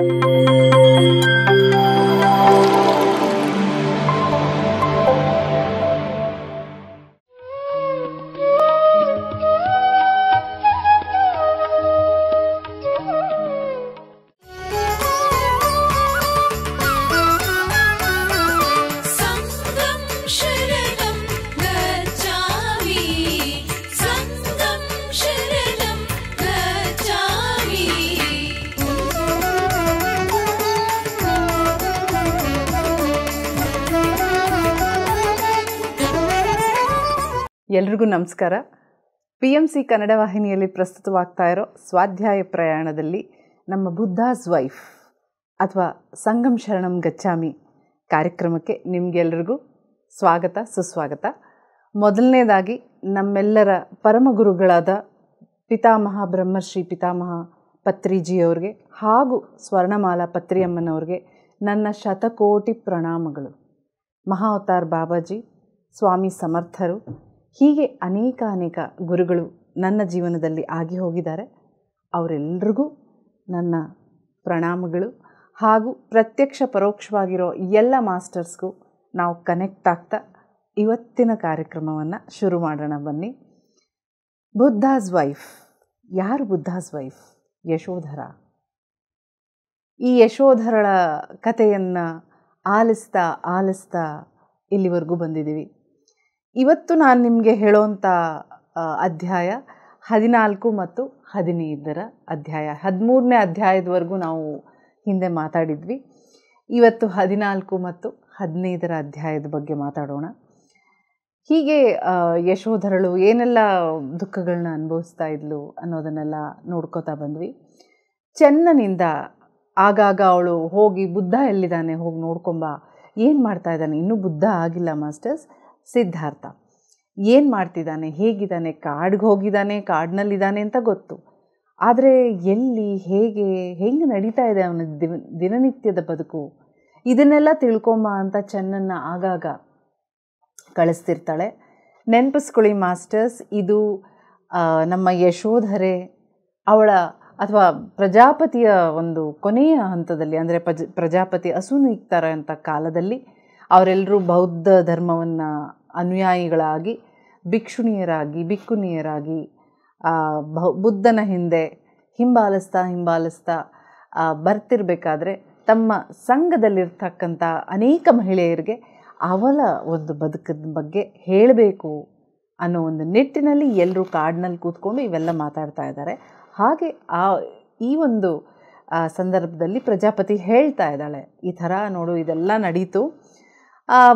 Thank you. ನಮಸ್ಕಾರ P M C Kannada ವಾಹಿನಿಯಲ್ಲಿ ಪ್ರಸ್ತುತವಾಗ್ತಾ ಇರೋ ಸ್ವಾಧ್ಯಾಯ ಪ್ರಯಾಣದಲ್ಲಿ ನಮ್ಮ ಬುದ್ಧಾಸ್ ವೈಫ್ ಅಥವಾ ಸಂಗಮ್ ಶರಣಂ ಗಚ್ಚಾಮಿ ಕಾರ್ಯಕ್ರಮಕ್ಕೆ ನಿಮಗೆಲ್ಲರಿಗೂ ಸ್ವಾಗತ ಸುಸ್ವಾಗತ ಮೊದಲನೇದಾಗಿ ನಮ್ಮೆಲ್ಲರ ಪರಮಗುರುಗಳಾದ ಪಿತಾಮಹ ಬ್ರಹ್ಮಶ್ರೀ ಪಿತಾಮಹ ಪತ್ರಿಜಿಯವ್ರಿಗೆ ಹಾಗೂ ಸ್ವರ್ಣಮಾಲಾ ಪತ್ರಿಯಮ್ಮನವ್ರಿಗೆ ನನ್ನ ಶತಕೋಟಿ ಪ್ರಣಾಮಗಳು ಮಹಾವತಾರ್ ಬಾಬಾಜಿ ಸ್ವಾಮಿ ಸಮರ್ಥರು ಹೀಗೆ ಅನೇಕ ಅನೇಕ ಗುರುಗಳು ನನ್ನ ಜೀವನದಲ್ಲಿ ಆಗಿ ಹೋಗಿದ್ದಾರೆ ಅವರೆಲ್ರಿಗೂ ನನ್ನ ಪ್ರಣಾಮಗಳು ಹಾಗೂ ಪ್ರತ್ಯಕ್ಷ ಪರೋಕ್ಷವಾಗಿರೋ ಎಲ್ಲ ಮಾಸ್ಟರ್ಸ್ಗೂ ನಾವು ಕನೆಕ್ಟ್ ಆಗ್ತಾ ಇವತ್ತಿನ ಕಾರ್ಯಕ್ರಮವನ್ನು ಶುರು ಮಾಡೋಣ ಬನ್ನಿ ಬುದ್ಧಾಸ್ ವೈಫ್ ಯಾರು ಬುದ್ಧಾಸ್ ವೈಫ್ ಯಶೋಧರ ಈ ಯಶೋಧರಳ ಕಥೆಯನ್ನು ಆಲಿಸ್ತಾ ಆಲಿಸ್ತಾ ಇಲ್ಲಿವರೆಗೂ ಬಂದಿದ್ದೀವಿ ಇವತ್ತು ನಾನು ನಿಮಗೆ ಹೇಳೋಂಥ ಅಧ್ಯಾಯ ಹದಿನಾಲ್ಕು ಮತ್ತು ಹದಿನೈದರ ಅಧ್ಯಾಯ ಹದಿಮೂರನೇ ಅಧ್ಯಾಯದವರೆಗೂ ನಾವು ಹಿಂದೆ ಮಾತಾಡಿದ್ವಿ ಇವತ್ತು ಹದಿನಾಲ್ಕು ಮತ್ತು ಹದಿನೈದರ ಅಧ್ಯಾಯದ ಬಗ್ಗೆ ಮಾತಾಡೋಣ ಹೀಗೆ ಯಶೋಧರಳು ಏನೆಲ್ಲ ದುಃಖಗಳನ್ನ ಅನುಭವಿಸ್ತಾ ಇದ್ಲು ಅನ್ನೋದನ್ನೆಲ್ಲ ನೋಡ್ಕೋತಾ ಬಂದ್ವಿ ಚೆನ್ನನಿಂದ ಆಗಾಗ ಅವಳು ಹೋಗಿ ಬುದ್ಧ ಎಲ್ಲಿದ್ದಾನೆ ಹೋಗಿ ನೋಡ್ಕೊಂಬ ಏನು ಮಾಡ್ತಾ ಇದ್ದಾನೆ ಇನ್ನೂ ಬುದ್ಧ ಆಗಿಲ್ಲ ಮಾಸ್ಟರ್ಸ್ ಸಿದ್ಧಾರ್ಥ ಏನು ಮಾಡ್ತಿದ್ದಾನೆ ಹೇಗಿದ್ದಾನೆ ಕಾಡ್ಗೆ ಹೋಗಿದ್ದಾನೆ ಕಾಡಿನಲ್ಲಿದ್ದಾನೆ ಅಂತ ಗೊತ್ತು ಆದರೆ ಎಲ್ಲಿ ಹೇಗೆ ಹೆಂಗೆ ನಡೀತಾ ಇದೆ ಅವನ ದಿನನಿತ್ಯದ ಬದುಕು ಇದನ್ನೆಲ್ಲ ತಿಳ್ಕೊಂಬ ಅಂತ ಚೆನ್ನನ್ನು ಆಗಾಗ ಕಳಿಸ್ತಿರ್ತಾಳೆ ನೆನಪಿಸ್ಕೊಳ್ಳಿ ಮಾಸ್ಟರ್ಸ್ ಇದು ನಮ್ಮ ಯಶೋಧರೆ ಅವಳ ಅಥವಾ ಪ್ರಜಾಪತಿಯ ಒಂದು ಕೊನೆಯ ಹಂತದಲ್ಲಿ ಅಂದರೆ ಪ್ರಜ ಪ್ರಜಾಪತಿ ಅಸೂನು ಅಂತ ಕಾಲದಲ್ಲಿ ಅವರೆಲ್ಲರೂ ಬೌದ್ಧ ಧರ್ಮವನ್ನು ಅನುಯಾಯಿಗಳಾಗಿ ಭಿಕ್ಷುಣಿಯರಾಗಿ ಭಿಕ್ಕುನಿಯರಾಗಿ ಬುದ್ಧನ ಹಿಂದೆ ಹಿಂಬಾಲಿಸ್ತಾ ಹಿಂಬಾಲಿಸ್ತಾ ಬರ್ತಿರಬೇಕಾದ್ರೆ ತಮ್ಮ ಸಂಘದಲ್ಲಿರ್ತಕ್ಕಂಥ ಅನೇಕ ಮಹಿಳೆಯರಿಗೆ ಅವಳ ಒಂದು ಬದುಕದ ಬಗ್ಗೆ ಹೇಳಬೇಕು ಅನ್ನೋ ಒಂದು ನಿಟ್ಟಿನಲ್ಲಿ ಎಲ್ಲರೂ ಕಾಡಿನಲ್ಲಿ ಕೂತ್ಕೊಂಡು ಇವೆಲ್ಲ ಮಾತಾಡ್ತಾ ಇದ್ದಾರೆ ಹಾಗೆ ಆ ಈ ಒಂದು ಸಂದರ್ಭದಲ್ಲಿ ಪ್ರಜಾಪತಿ ಹೇಳ್ತಾ ಇದ್ದಾಳೆ ಈ ಥರ ನೋಡು ಇದೆಲ್ಲ ನಡೀತು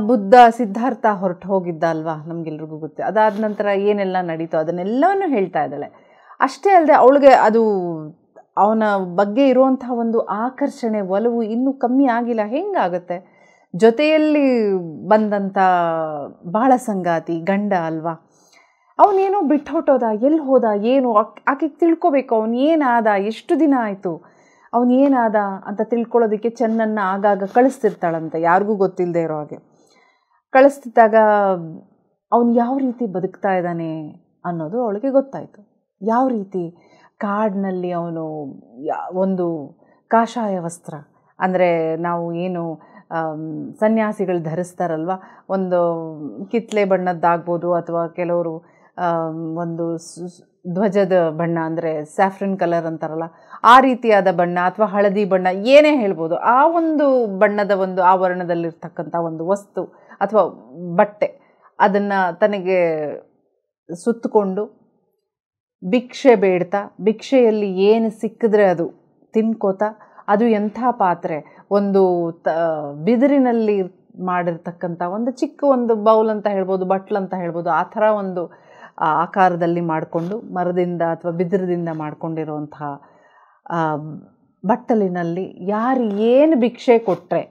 ಬುದ್ಧ ಸಿದ್ಧಾರ್ಥ ಹೊರಟು ಹೋಗಿದ್ದ ಅಲ್ವಾ ನಮಗೆಲ್ರಿಗೂ ಗೊತ್ತೆ ಅದಾದ ನಂತರ ಏನೆಲ್ಲ ನಡೀತೋ ಅದನ್ನೆಲ್ಲವನ್ನು ಹೇಳ್ತಾ ಇದ್ದಾಳೆ ಅಷ್ಟೇ ಅಲ್ಲದೆ ಅವಳಿಗೆ ಅದು ಅವನ ಬಗ್ಗೆ ಇರುವಂತಹ ಒಂದು ಆಕರ್ಷಣೆ ಒಲವು ಇನ್ನೂ ಕಮ್ಮಿ ಆಗಿಲ್ಲ ಹೆಂಗಾಗುತ್ತೆ ಜೊತೆಯಲ್ಲಿ ಬಂದಂಥ ಬಾಳ ಸಂಗಾತಿ ಗಂಡ ಅಲ್ವಾ ಅವನೇನೋ ಬಿಟ್ಟು ಹೊಟ್ಟೋದ ಎಲ್ಲಿ ಹೋದ ಏನು ಆಕೆಗೆ ತಿಳ್ಕೊಬೇಕು ಅವನು ಏನಾದ ಎಷ್ಟು ದಿನ ಆಯಿತು ಅವನೇನಾದ ಅಂತ ತಿಳ್ಕೊಳ್ಳೋದಕ್ಕೆ ಚೆನ್ನನ್ನು ಆಗಾಗ ಕಳಿಸ್ತಿರ್ತಾಳಂತೆ ಯಾರಿಗೂ ಗೊತ್ತಿಲ್ಲದೆ ಇರೋ ಹಾಗೆ ಕಳಿಸ್ತಿದ್ದಾಗ ಅವನು ಯಾವ ರೀತಿ ಬದುಕ್ತಾ ಇದ್ದಾನೆ ಅನ್ನೋದು ಅವಳಿಗೆ ಗೊತ್ತಾಯಿತು ಯಾವ ರೀತಿ ಕಾಡಿನಲ್ಲಿ ಅವನು ಒಂದು ಕಾಷಾಯ ವಸ್ತ್ರ ಅಂದರೆ ನಾವು ಏನು ಸನ್ಯಾಸಿಗಳು ಧರಿಸ್ತಾರಲ್ವ ಒಂದು ಕಿತ್ತಲೆ ಬಣ್ಣದ್ದಾಗ್ಬೋದು ಅಥವಾ ಕೆಲವರು ಒಂದು ಧ್ವಜದ ಬಣ್ಣ ಅಂದರೆ ಸ್ಯಾಫ್ರಿನ್ ಕಲರ್ ಅಂತಾರಲ್ಲ ಆ ರೀತಿಯಾದ ಬಣ್ಣ ಅಥವಾ ಹಳದಿ ಬಣ್ಣ ಏನೇ ಹೇಳ್ಬೋದು ಆ ಒಂದು ಬಣ್ಣದ ಒಂದು ಆವರಣದಲ್ಲಿರ್ತಕ್ಕಂಥ ಒಂದು ವಸ್ತು ಅಥವಾ ಬಟ್ಟೆ ಅದನ್ನು ತನಗೆ ಸುತ್ತಕೊಂಡು ಭಿಕ್ಷೆ ಬೇಡ್ತಾ ಭಿಕ್ಷೆಯಲ್ಲಿ ಏನು ಸಿಕ್ಕಿದ್ರೆ ಅದು ತಿನ್ಕೋತಾ ಅದು ಎಂಥ ಪಾತ್ರೆ ಒಂದು ತ ಬಿದಿರಿನಲ್ಲಿ ಮಾಡಿರ್ತಕ್ಕಂಥ ಒಂದು ಚಿಕ್ಕ ಒಂದು ಬೌಲ್ ಅಂತ ಹೇಳ್ಬೋದು ಬಟ್ಲ್ ಅಂತ ಹೇಳ್ಬೋದು ಆ ಥರ ಒಂದು ಆ ಆಕಾರದಲ್ಲಿ ಮಾಡಿಕೊಂಡು ಮರದಿಂದ ಅಥವಾ ಬಿದಿರದಿಂದ ಮಾಡಿಕೊಂಡಿರುವಂತಹ ಬಟ್ಟಲಿನಲ್ಲಿ ಯಾರು ಏನು ಭಿಕ್ಷೆ ಕೊಟ್ಟರೆ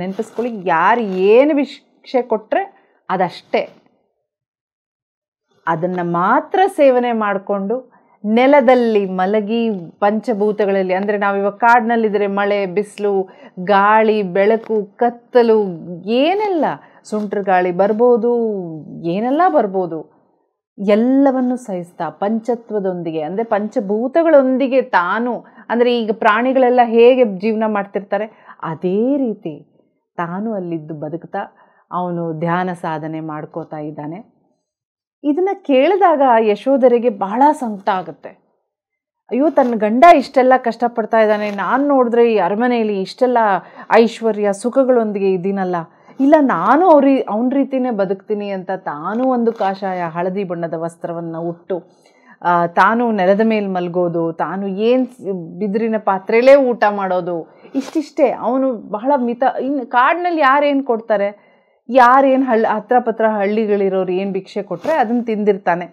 ನೆನಪಿಸ್ಕೊಳ್ಳಿ ಯಾರು ಏನು ಭಿಕ್ಷೆ ಕೊಟ್ಟರೆ ಅದಷ್ಟೇ ಅದನ್ನು ಮಾತ್ರ ಸೇವನೆ ಮಾಡಿಕೊಂಡು ನೆಲದಲ್ಲಿ ಮಲಗಿ ಪಂಚಭೂತಗಳಲ್ಲಿ ಅಂದರೆ ನಾವಿವಾಗ ಕಾಡಿನಲ್ಲಿದ್ದರೆ ಮಳೆ ಬಿಸಿಲು ಗಾಳಿ ಬೆಳಕು ಕತ್ತಲು ಏನೆಲ್ಲ ಸುಂಟ್ರ ಗಾಳಿ ಬರ್ಬೋದು ಏನೆಲ್ಲ ಬರ್ಬೋದು ಎಲ್ಲವನ್ನು ಸಹಿಸ್ತಾ ಪಂಚತ್ವದೊಂದಿಗೆ ಅಂದರೆ ಪಂಚಭೂತಗಳೊಂದಿಗೆ ತಾನು ಅಂದರೆ ಈಗ ಪ್ರಾಣಿಗಳೆಲ್ಲ ಹೇಗೆ ಜೀವನ ಮಾಡ್ತಿರ್ತಾರೆ ಅದೇ ರೀತಿ ತಾನು ಅಲ್ಲಿದ್ದು ಬದುಕ್ತಾ ಅವನು ಧ್ಯಾನ ಸಾಧನೆ ಮಾಡ್ಕೋತಾ ಇದ್ದಾನೆ ಇದನ್ನು ಕೇಳಿದಾಗ ಯಶೋಧರಿಗೆ ಬಹಳ ಸಂತ ಆಗುತ್ತೆ ಅಯ್ಯೋ ತನ್ನ ಗಂಡ ಇಷ್ಟೆಲ್ಲ ಕಷ್ಟಪಡ್ತಾ ಇದ್ದಾನೆ ನಾನು ನೋಡಿದ್ರೆ ಈ ಅರಮನೆಯಲ್ಲಿ ಇಷ್ಟೆಲ್ಲ ಐಶ್ವರ್ಯ ಸುಖಗಳೊಂದಿಗೆ ಇದ್ದೀನಲ್ಲ ಇಲ್ಲ ನಾನು ಅವ್ರಿ ಅವನ ರೀತಿಯೇ ಬದುಕ್ತೀನಿ ಅಂತ ತಾನೂ ಒಂದು ಕಾಷಾಯ ಹಳದಿ ಬಣ್ಣದ ವಸ್ತ್ರವನ್ನು ಉಟ್ಟು ತಾನು ನೆಲದ ಮೇಲೆ ಮಲಗೋದು ತಾನು ಏನು ಬಿದಿರಿನ ಪಾತ್ರೆಲೇ ಊಟ ಮಾಡೋದು ಇಷ್ಟಿಷ್ಟೇ ಅವನು ಬಹಳ ಮಿತ ಇನ್ನು ಕಾಡಿನಲ್ಲಿ ಯಾರೇನು ಕೊಡ್ತಾರೆ ಯಾರೇನು ಹಳ್ಳಿ ಹತ್ರ ಪತ್ರ ಹಳ್ಳಿಗಳಿರೋರು ಏನು ಭಿಕ್ಷೆ ಕೊಟ್ಟರೆ ಅದನ್ನು ತಿಂದಿರ್ತಾನೆ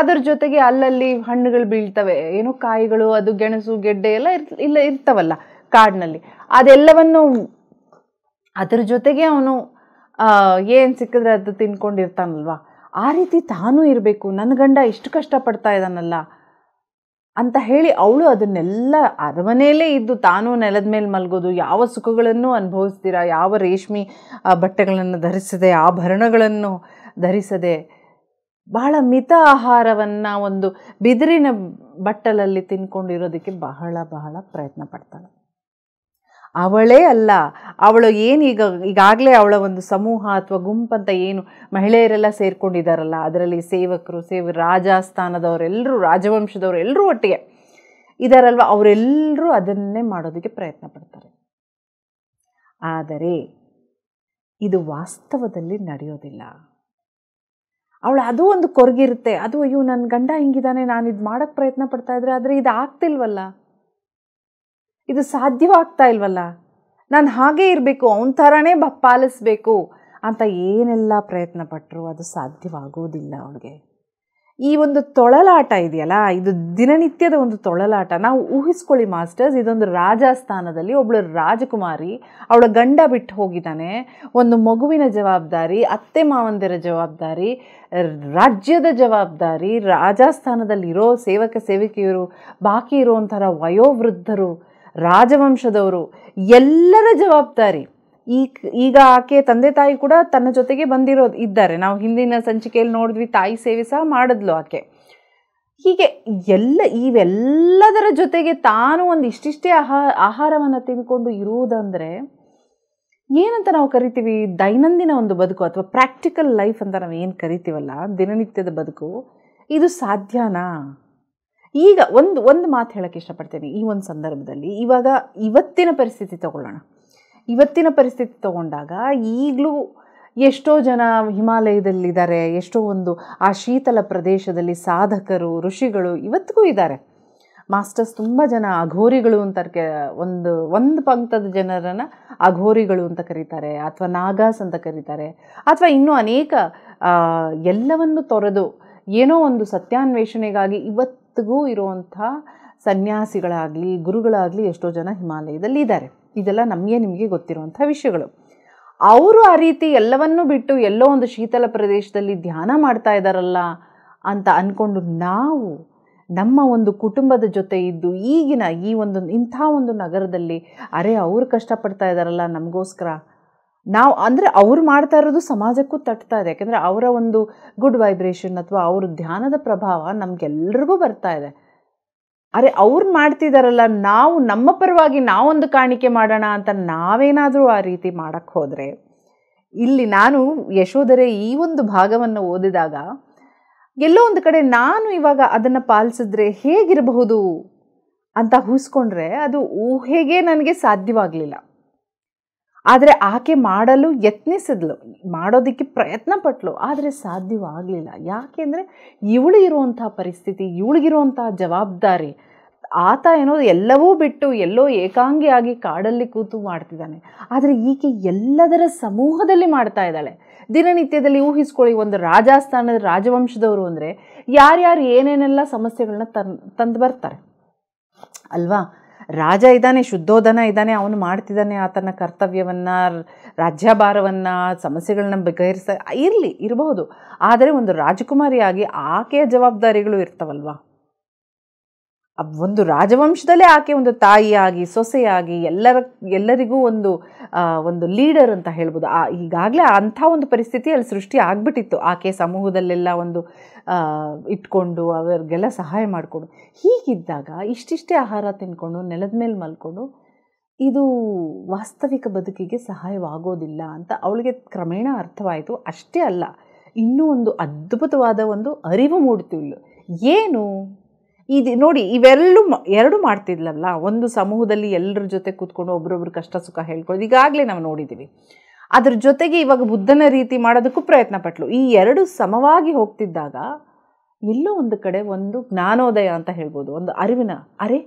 ಅದರ ಜೊತೆಗೆ ಅಲ್ಲಲ್ಲಿ ಹಣ್ಣುಗಳು ಬೀಳ್ತವೆ ಏನೋ ಕಾಯಿಗಳು ಅದು ಗೆಣಸು ಗೆಡ್ಡೆ ಎಲ್ಲ ಇರ್ ಇಲ್ಲ ಇರ್ತವಲ್ಲ ಕಾಡಿನಲ್ಲಿ ಅದೆಲ್ಲವನ್ನು ಅದರ ಜೊತೆಗೆ ಅವನು ಏನು ಸಿಕ್ಕಿದ್ರೆ ಅದು ತಿನ್ಕೊಂಡಿರ್ತಾನಲ್ವ ಆ ರೀತಿ ತಾನೂ ಇರಬೇಕು ನನ್ನ ಗಂಡ ಇಷ್ಟು ಕಷ್ಟಪಡ್ತಾ ಇದ್ದಾನಲ್ಲ ಅಂತ ಹೇಳಿ ಅವಳು ಅದನ್ನೆಲ್ಲ ಅರಮನೆಯಲ್ಲೇ ಇದ್ದು ತಾನೂ ನೆಲದ ಮೇಲೆ ಮಲಗೋದು ಯಾವ ಸುಖಗಳನ್ನು ಅನುಭವಿಸ್ತೀರ ಯಾವ ರೇಷ್ಮೆ ಬಟ್ಟೆಗಳನ್ನು ಧರಿಸದೆ ಆಭರಣಗಳನ್ನು ಧರಿಸದೆ ಬಹಳ ಮಿತ ಆಹಾರವನ್ನು ಒಂದು ಬಿದಿರಿನ ಬಟ್ಟಲಲ್ಲಿ ತಿನ್ಕೊಂಡಿರೋದಕ್ಕೆ ಬಹಳ ಬಹಳ ಪ್ರಯತ್ನ ಪಡ್ತಾಳೆ ಅವಳೇ ಅಲ್ಲ ಅವಳು ಏನು ಈಗ ಈಗಾಗಲೇ ಅವಳ ಒಂದು ಸಮೂಹ ಅಥವಾ ಅಂತ ಏನು ಮಹಿಳೆಯರೆಲ್ಲ ಸೇರಿಕೊಂಡಿದ್ದಾರಲ್ಲ ಅದರಲ್ಲಿ ಸೇವಕರು ಸೇವ ರಾಜಸ್ಥಾನದವರೆಲ್ಲರೂ ರಾಜವಂಶದವರು ಎಲ್ಲರೂ ಒಟ್ಟಿಗೆ ಇದಾರಲ್ವ ಅವರೆಲ್ಲರೂ ಅದನ್ನೇ ಮಾಡೋದಕ್ಕೆ ಪ್ರಯತ್ನ ಪಡ್ತಾರೆ ಆದರೆ ಇದು ವಾಸ್ತವದಲ್ಲಿ ನಡೆಯೋದಿಲ್ಲ ಅವಳು ಅದು ಒಂದು ಕೊರಗಿರುತ್ತೆ ಅದು ಅಯ್ಯೋ ನನ್ನ ಗಂಡ ಹಿಂಗಿದ್ದಾನೆ ನಾನು ಇದು ಮಾಡೋಕ್ಕೆ ಪ್ರಯತ್ನ ಪಡ್ತಾ ಇದ್ರೆ ಆದರೆ ಇದು ಆಗ್ತಿಲ್ವಲ್ಲ ಇದು ಸಾಧ್ಯವಾಗ್ತಾ ಇಲ್ವಲ್ಲ ನಾನು ಹಾಗೇ ಇರಬೇಕು ಅವನ ಥರನೇ ಬ ಪಾಲಿಸ್ಬೇಕು ಅಂತ ಏನೆಲ್ಲ ಪ್ರಯತ್ನ ಪಟ್ಟರು ಅದು ಸಾಧ್ಯವಾಗುವುದಿಲ್ಲ ಅವಳಿಗೆ ಈ ಒಂದು ತೊಳಲಾಟ ಇದೆಯಲ್ಲ ಇದು ದಿನನಿತ್ಯದ ಒಂದು ತೊಳಲಾಟ ನಾವು ಊಹಿಸ್ಕೊಳ್ಳಿ ಮಾಸ್ಟರ್ಸ್ ಇದೊಂದು ರಾಜಸ್ಥಾನದಲ್ಲಿ ಒಬ್ಬಳು ರಾಜಕುಮಾರಿ ಅವಳ ಗಂಡ ಬಿಟ್ಟು ಹೋಗಿದ್ದಾನೆ ಒಂದು ಮಗುವಿನ ಜವಾಬ್ದಾರಿ ಅತ್ತೆ ಮಾವಂದಿರ ಜವಾಬ್ದಾರಿ ರಾಜ್ಯದ ಜವಾಬ್ದಾರಿ ರಾಜಸ್ಥಾನದಲ್ಲಿರೋ ಸೇವಕ ಸೇವಕಿಯರು ಬಾಕಿ ಇರೋವಂಥರ ವಯೋವೃದ್ಧರು ರಾಜವಂಶದವರು ಎಲ್ಲರ ಜವಾಬ್ದಾರಿ ಈ ಈಗ ಆಕೆ ತಂದೆ ತಾಯಿ ಕೂಡ ತನ್ನ ಜೊತೆಗೆ ಬಂದಿರೋದು ಇದ್ದಾರೆ ನಾವು ಹಿಂದಿನ ಸಂಚಿಕೆಯಲ್ಲಿ ನೋಡಿದ್ವಿ ತಾಯಿ ಸೇವೆ ಸಹ ಮಾಡಿದ್ಲು ಆಕೆ ಹೀಗೆ ಎಲ್ಲ ಇವೆಲ್ಲದರ ಜೊತೆಗೆ ತಾನು ಒಂದು ಇಷ್ಟಿಷ್ಟೇ ಆಹಾ ಆಹಾರವನ್ನು ತಿನ್ಕೊಂಡು ಇರುವುದಂದರೆ ಏನಂತ ನಾವು ಕರಿತೀವಿ ದೈನಂದಿನ ಒಂದು ಬದುಕು ಅಥವಾ ಪ್ರಾಕ್ಟಿಕಲ್ ಲೈಫ್ ಅಂತ ನಾವು ಏನು ಕರಿತೀವಲ್ಲ ದಿನನಿತ್ಯದ ಬದುಕು ಇದು ಸಾಧ್ಯನಾ ಈಗ ಒಂದು ಒಂದು ಮಾತು ಹೇಳಕ್ಕೆ ಇಷ್ಟಪಡ್ತೇನೆ ಈ ಒಂದು ಸಂದರ್ಭದಲ್ಲಿ ಇವಾಗ ಇವತ್ತಿನ ಪರಿಸ್ಥಿತಿ ತಗೊಳ್ಳೋಣ ಇವತ್ತಿನ ಪರಿಸ್ಥಿತಿ ತಗೊಂಡಾಗ ಈಗಲೂ ಎಷ್ಟೋ ಜನ ಹಿಮಾಲಯದಲ್ಲಿದ್ದಾರೆ ಎಷ್ಟೋ ಒಂದು ಆ ಶೀತಲ ಪ್ರದೇಶದಲ್ಲಿ ಸಾಧಕರು ಋಷಿಗಳು ಇವತ್ತಿಗೂ ಇದ್ದಾರೆ ಮಾಸ್ಟರ್ಸ್ ತುಂಬ ಜನ ಅಘೋರಿಗಳು ಅಂತ ಒಂದು ಒಂದು ಪಂಕ್ತದ ಜನರನ್ನು ಅಘೋರಿಗಳು ಅಂತ ಕರೀತಾರೆ ಅಥವಾ ನಾಗಾಸ್ ಅಂತ ಕರೀತಾರೆ ಅಥವಾ ಇನ್ನೂ ಅನೇಕ ಎಲ್ಲವನ್ನು ತೊರೆದು ಏನೋ ಒಂದು ಸತ್ಯಾನ್ವೇಷಣೆಗಾಗಿ ಇವತ್ತು ಇವತ್ತಿಗೂ ಇರುವಂಥ ಸನ್ಯಾಸಿಗಳಾಗಲಿ ಗುರುಗಳಾಗಲಿ ಎಷ್ಟೋ ಜನ ಹಿಮಾಲಯದಲ್ಲಿ ಇದ್ದಾರೆ ಇದೆಲ್ಲ ನಮಗೆ ನಿಮಗೆ ಗೊತ್ತಿರುವಂಥ ವಿಷಯಗಳು ಅವರು ಆ ರೀತಿ ಎಲ್ಲವನ್ನೂ ಬಿಟ್ಟು ಎಲ್ಲೋ ಒಂದು ಶೀತಲ ಪ್ರದೇಶದಲ್ಲಿ ಧ್ಯಾನ ಮಾಡ್ತಾ ಇದ್ದಾರಲ್ಲ ಅಂತ ಅಂದ್ಕೊಂಡು ನಾವು ನಮ್ಮ ಒಂದು ಕುಟುಂಬದ ಜೊತೆ ಇದ್ದು ಈಗಿನ ಈ ಒಂದು ಇಂಥ ಒಂದು ನಗರದಲ್ಲಿ ಅರೆ ಅವರು ಕಷ್ಟಪಡ್ತಾ ಇದ್ದಾರಲ್ಲ ನಮಗೋಸ್ಕರ ನಾವು ಅಂದರೆ ಅವ್ರು ಮಾಡ್ತಾ ಇರೋದು ಸಮಾಜಕ್ಕೂ ತಟ್ತಾ ಇದೆ ಯಾಕೆಂದರೆ ಅವರ ಒಂದು ಗುಡ್ ವೈಬ್ರೇಷನ್ ಅಥವಾ ಅವ್ರ ಧ್ಯಾನದ ಪ್ರಭಾವ ನಮಗೆಲ್ರಿಗೂ ಬರ್ತಾ ಇದೆ ಅರೆ ಅವ್ರು ಮಾಡ್ತಿದ್ದಾರಲ್ಲ ನಾವು ನಮ್ಮ ಪರವಾಗಿ ನಾವೊಂದು ಕಾಣಿಕೆ ಮಾಡೋಣ ಅಂತ ನಾವೇನಾದರೂ ಆ ರೀತಿ ಮಾಡಕ್ಕೆ ಹೋದರೆ ಇಲ್ಲಿ ನಾನು ಯಶೋಧರೆ ಈ ಒಂದು ಭಾಗವನ್ನು ಓದಿದಾಗ ಎಲ್ಲೋ ಒಂದು ಕಡೆ ನಾನು ಇವಾಗ ಅದನ್ನು ಪಾಲಿಸಿದ್ರೆ ಹೇಗಿರಬಹುದು ಅಂತ ಊಹಿಸ್ಕೊಂಡ್ರೆ ಅದು ಊಹೆಗೆ ನನಗೆ ಸಾಧ್ಯವಾಗಲಿಲ್ಲ ಆದರೆ ಆಕೆ ಮಾಡಲು ಯತ್ನಿಸಿದ್ಲು ಮಾಡೋದಕ್ಕೆ ಪ್ರಯತ್ನ ಪಟ್ಲು ಆದರೆ ಸಾಧ್ಯವಾಗಲಿಲ್ಲ ಯಾಕೆ ಇವಳು ಇರುವಂಥ ಪರಿಸ್ಥಿತಿ ಇವಳಿಗಿರುವಂಥ ಜವಾಬ್ದಾರಿ ಆತ ಏನೋ ಎಲ್ಲವೂ ಬಿಟ್ಟು ಎಲ್ಲೋ ಏಕಾಂಗಿಯಾಗಿ ಕಾಡಲ್ಲಿ ಕೂತು ಮಾಡ್ತಿದ್ದಾನೆ ಆದರೆ ಈಕೆ ಎಲ್ಲದರ ಸಮೂಹದಲ್ಲಿ ಮಾಡ್ತಾ ಇದ್ದಾಳೆ ದಿನನಿತ್ಯದಲ್ಲಿ ಊಹಿಸ್ಕೊಳ್ಳಿ ಒಂದು ರಾಜಸ್ಥಾನದ ರಾಜವಂಶದವರು ಅಂದರೆ ಯಾರ್ಯಾರು ಏನೇನೆಲ್ಲ ಸಮಸ್ಯೆಗಳನ್ನ ತನ್ ತಂದು ಬರ್ತಾರೆ ಅಲ್ವಾ ರಾಜ ಇದ್ದಾನೆ ಶುದ್ಧೋಧನ ಇದ್ದಾನೆ ಅವನು ಮಾಡ್ತಿದ್ದಾನೆ ಆತನ ಕರ್ತವ್ಯವನ್ನು ರಾಜ್ಯಭಾರವನ್ನು ಸಮಸ್ಯೆಗಳನ್ನ ಬಗೆಹರಿಸ ಇರಲಿ ಇರಬಹುದು ಆದರೆ ಒಂದು ರಾಜಕುಮಾರಿಯಾಗಿ ಆಕೆಯ ಜವಾಬ್ದಾರಿಗಳು ಇರ್ತವಲ್ವಾ ಒಂದು ರಾಜವಂಶದಲ್ಲೇ ಆಕೆ ಒಂದು ತಾಯಿಯಾಗಿ ಸೊಸೆಯಾಗಿ ಎಲ್ಲರ ಎಲ್ಲರಿಗೂ ಒಂದು ಒಂದು ಲೀಡರ್ ಅಂತ ಹೇಳ್ಬೋದು ಆ ಈಗಾಗಲೇ ಅಂಥ ಒಂದು ಪರಿಸ್ಥಿತಿ ಅಲ್ಲಿ ಸೃಷ್ಟಿ ಆಗಿಬಿಟ್ಟಿತ್ತು ಆಕೆ ಸಮೂಹದಲ್ಲೆಲ್ಲ ಒಂದು ಇಟ್ಕೊಂಡು ಅವರಿಗೆಲ್ಲ ಸಹಾಯ ಮಾಡಿಕೊಂಡು ಹೀಗಿದ್ದಾಗ ಇಷ್ಟಿಷ್ಟೇ ಆಹಾರ ತಿನ್ಕೊಂಡು ನೆಲದ ಮೇಲೆ ಮಲ್ಕೊಂಡು ಇದು ವಾಸ್ತವಿಕ ಬದುಕಿಗೆ ಸಹಾಯವಾಗೋದಿಲ್ಲ ಅಂತ ಅವಳಿಗೆ ಕ್ರಮೇಣ ಅರ್ಥವಾಯಿತು ಅಷ್ಟೇ ಅಲ್ಲ ಇನ್ನೂ ಒಂದು ಅದ್ಭುತವಾದ ಒಂದು ಅರಿವು ಮೂಡ್ತಿಲ್ಲ ಏನು ಇದು ನೋಡಿ ಇವೆಲ್ಲೂ ಎರಡು ಮಾಡ್ತಿದ್ಲಲ್ಲ ಒಂದು ಸಮೂಹದಲ್ಲಿ ಎಲ್ಲರ ಜೊತೆ ಕೂತ್ಕೊಂಡು ಒಬ್ರೊಬ್ರು ಕಷ್ಟ ಸುಖ ಹೇಳ್ಕೊಳ್ಳೋದು ಈಗಾಗಲೇ ನಾವು ನೋಡಿದ್ದೀವಿ ಅದ್ರ ಜೊತೆಗೆ ಇವಾಗ ಬುದ್ಧನ ರೀತಿ ಮಾಡೋದಕ್ಕೂ ಪ್ರಯತ್ನ ಪಟ್ಲು ಈ ಎರಡು ಸಮವಾಗಿ ಹೋಗ್ತಿದ್ದಾಗ ಎಲ್ಲೋ ಒಂದು ಕಡೆ ಒಂದು ಜ್ಞಾನೋದಯ ಅಂತ ಹೇಳ್ಬೋದು ಒಂದು ಅರಿವಿನ ಅರೆ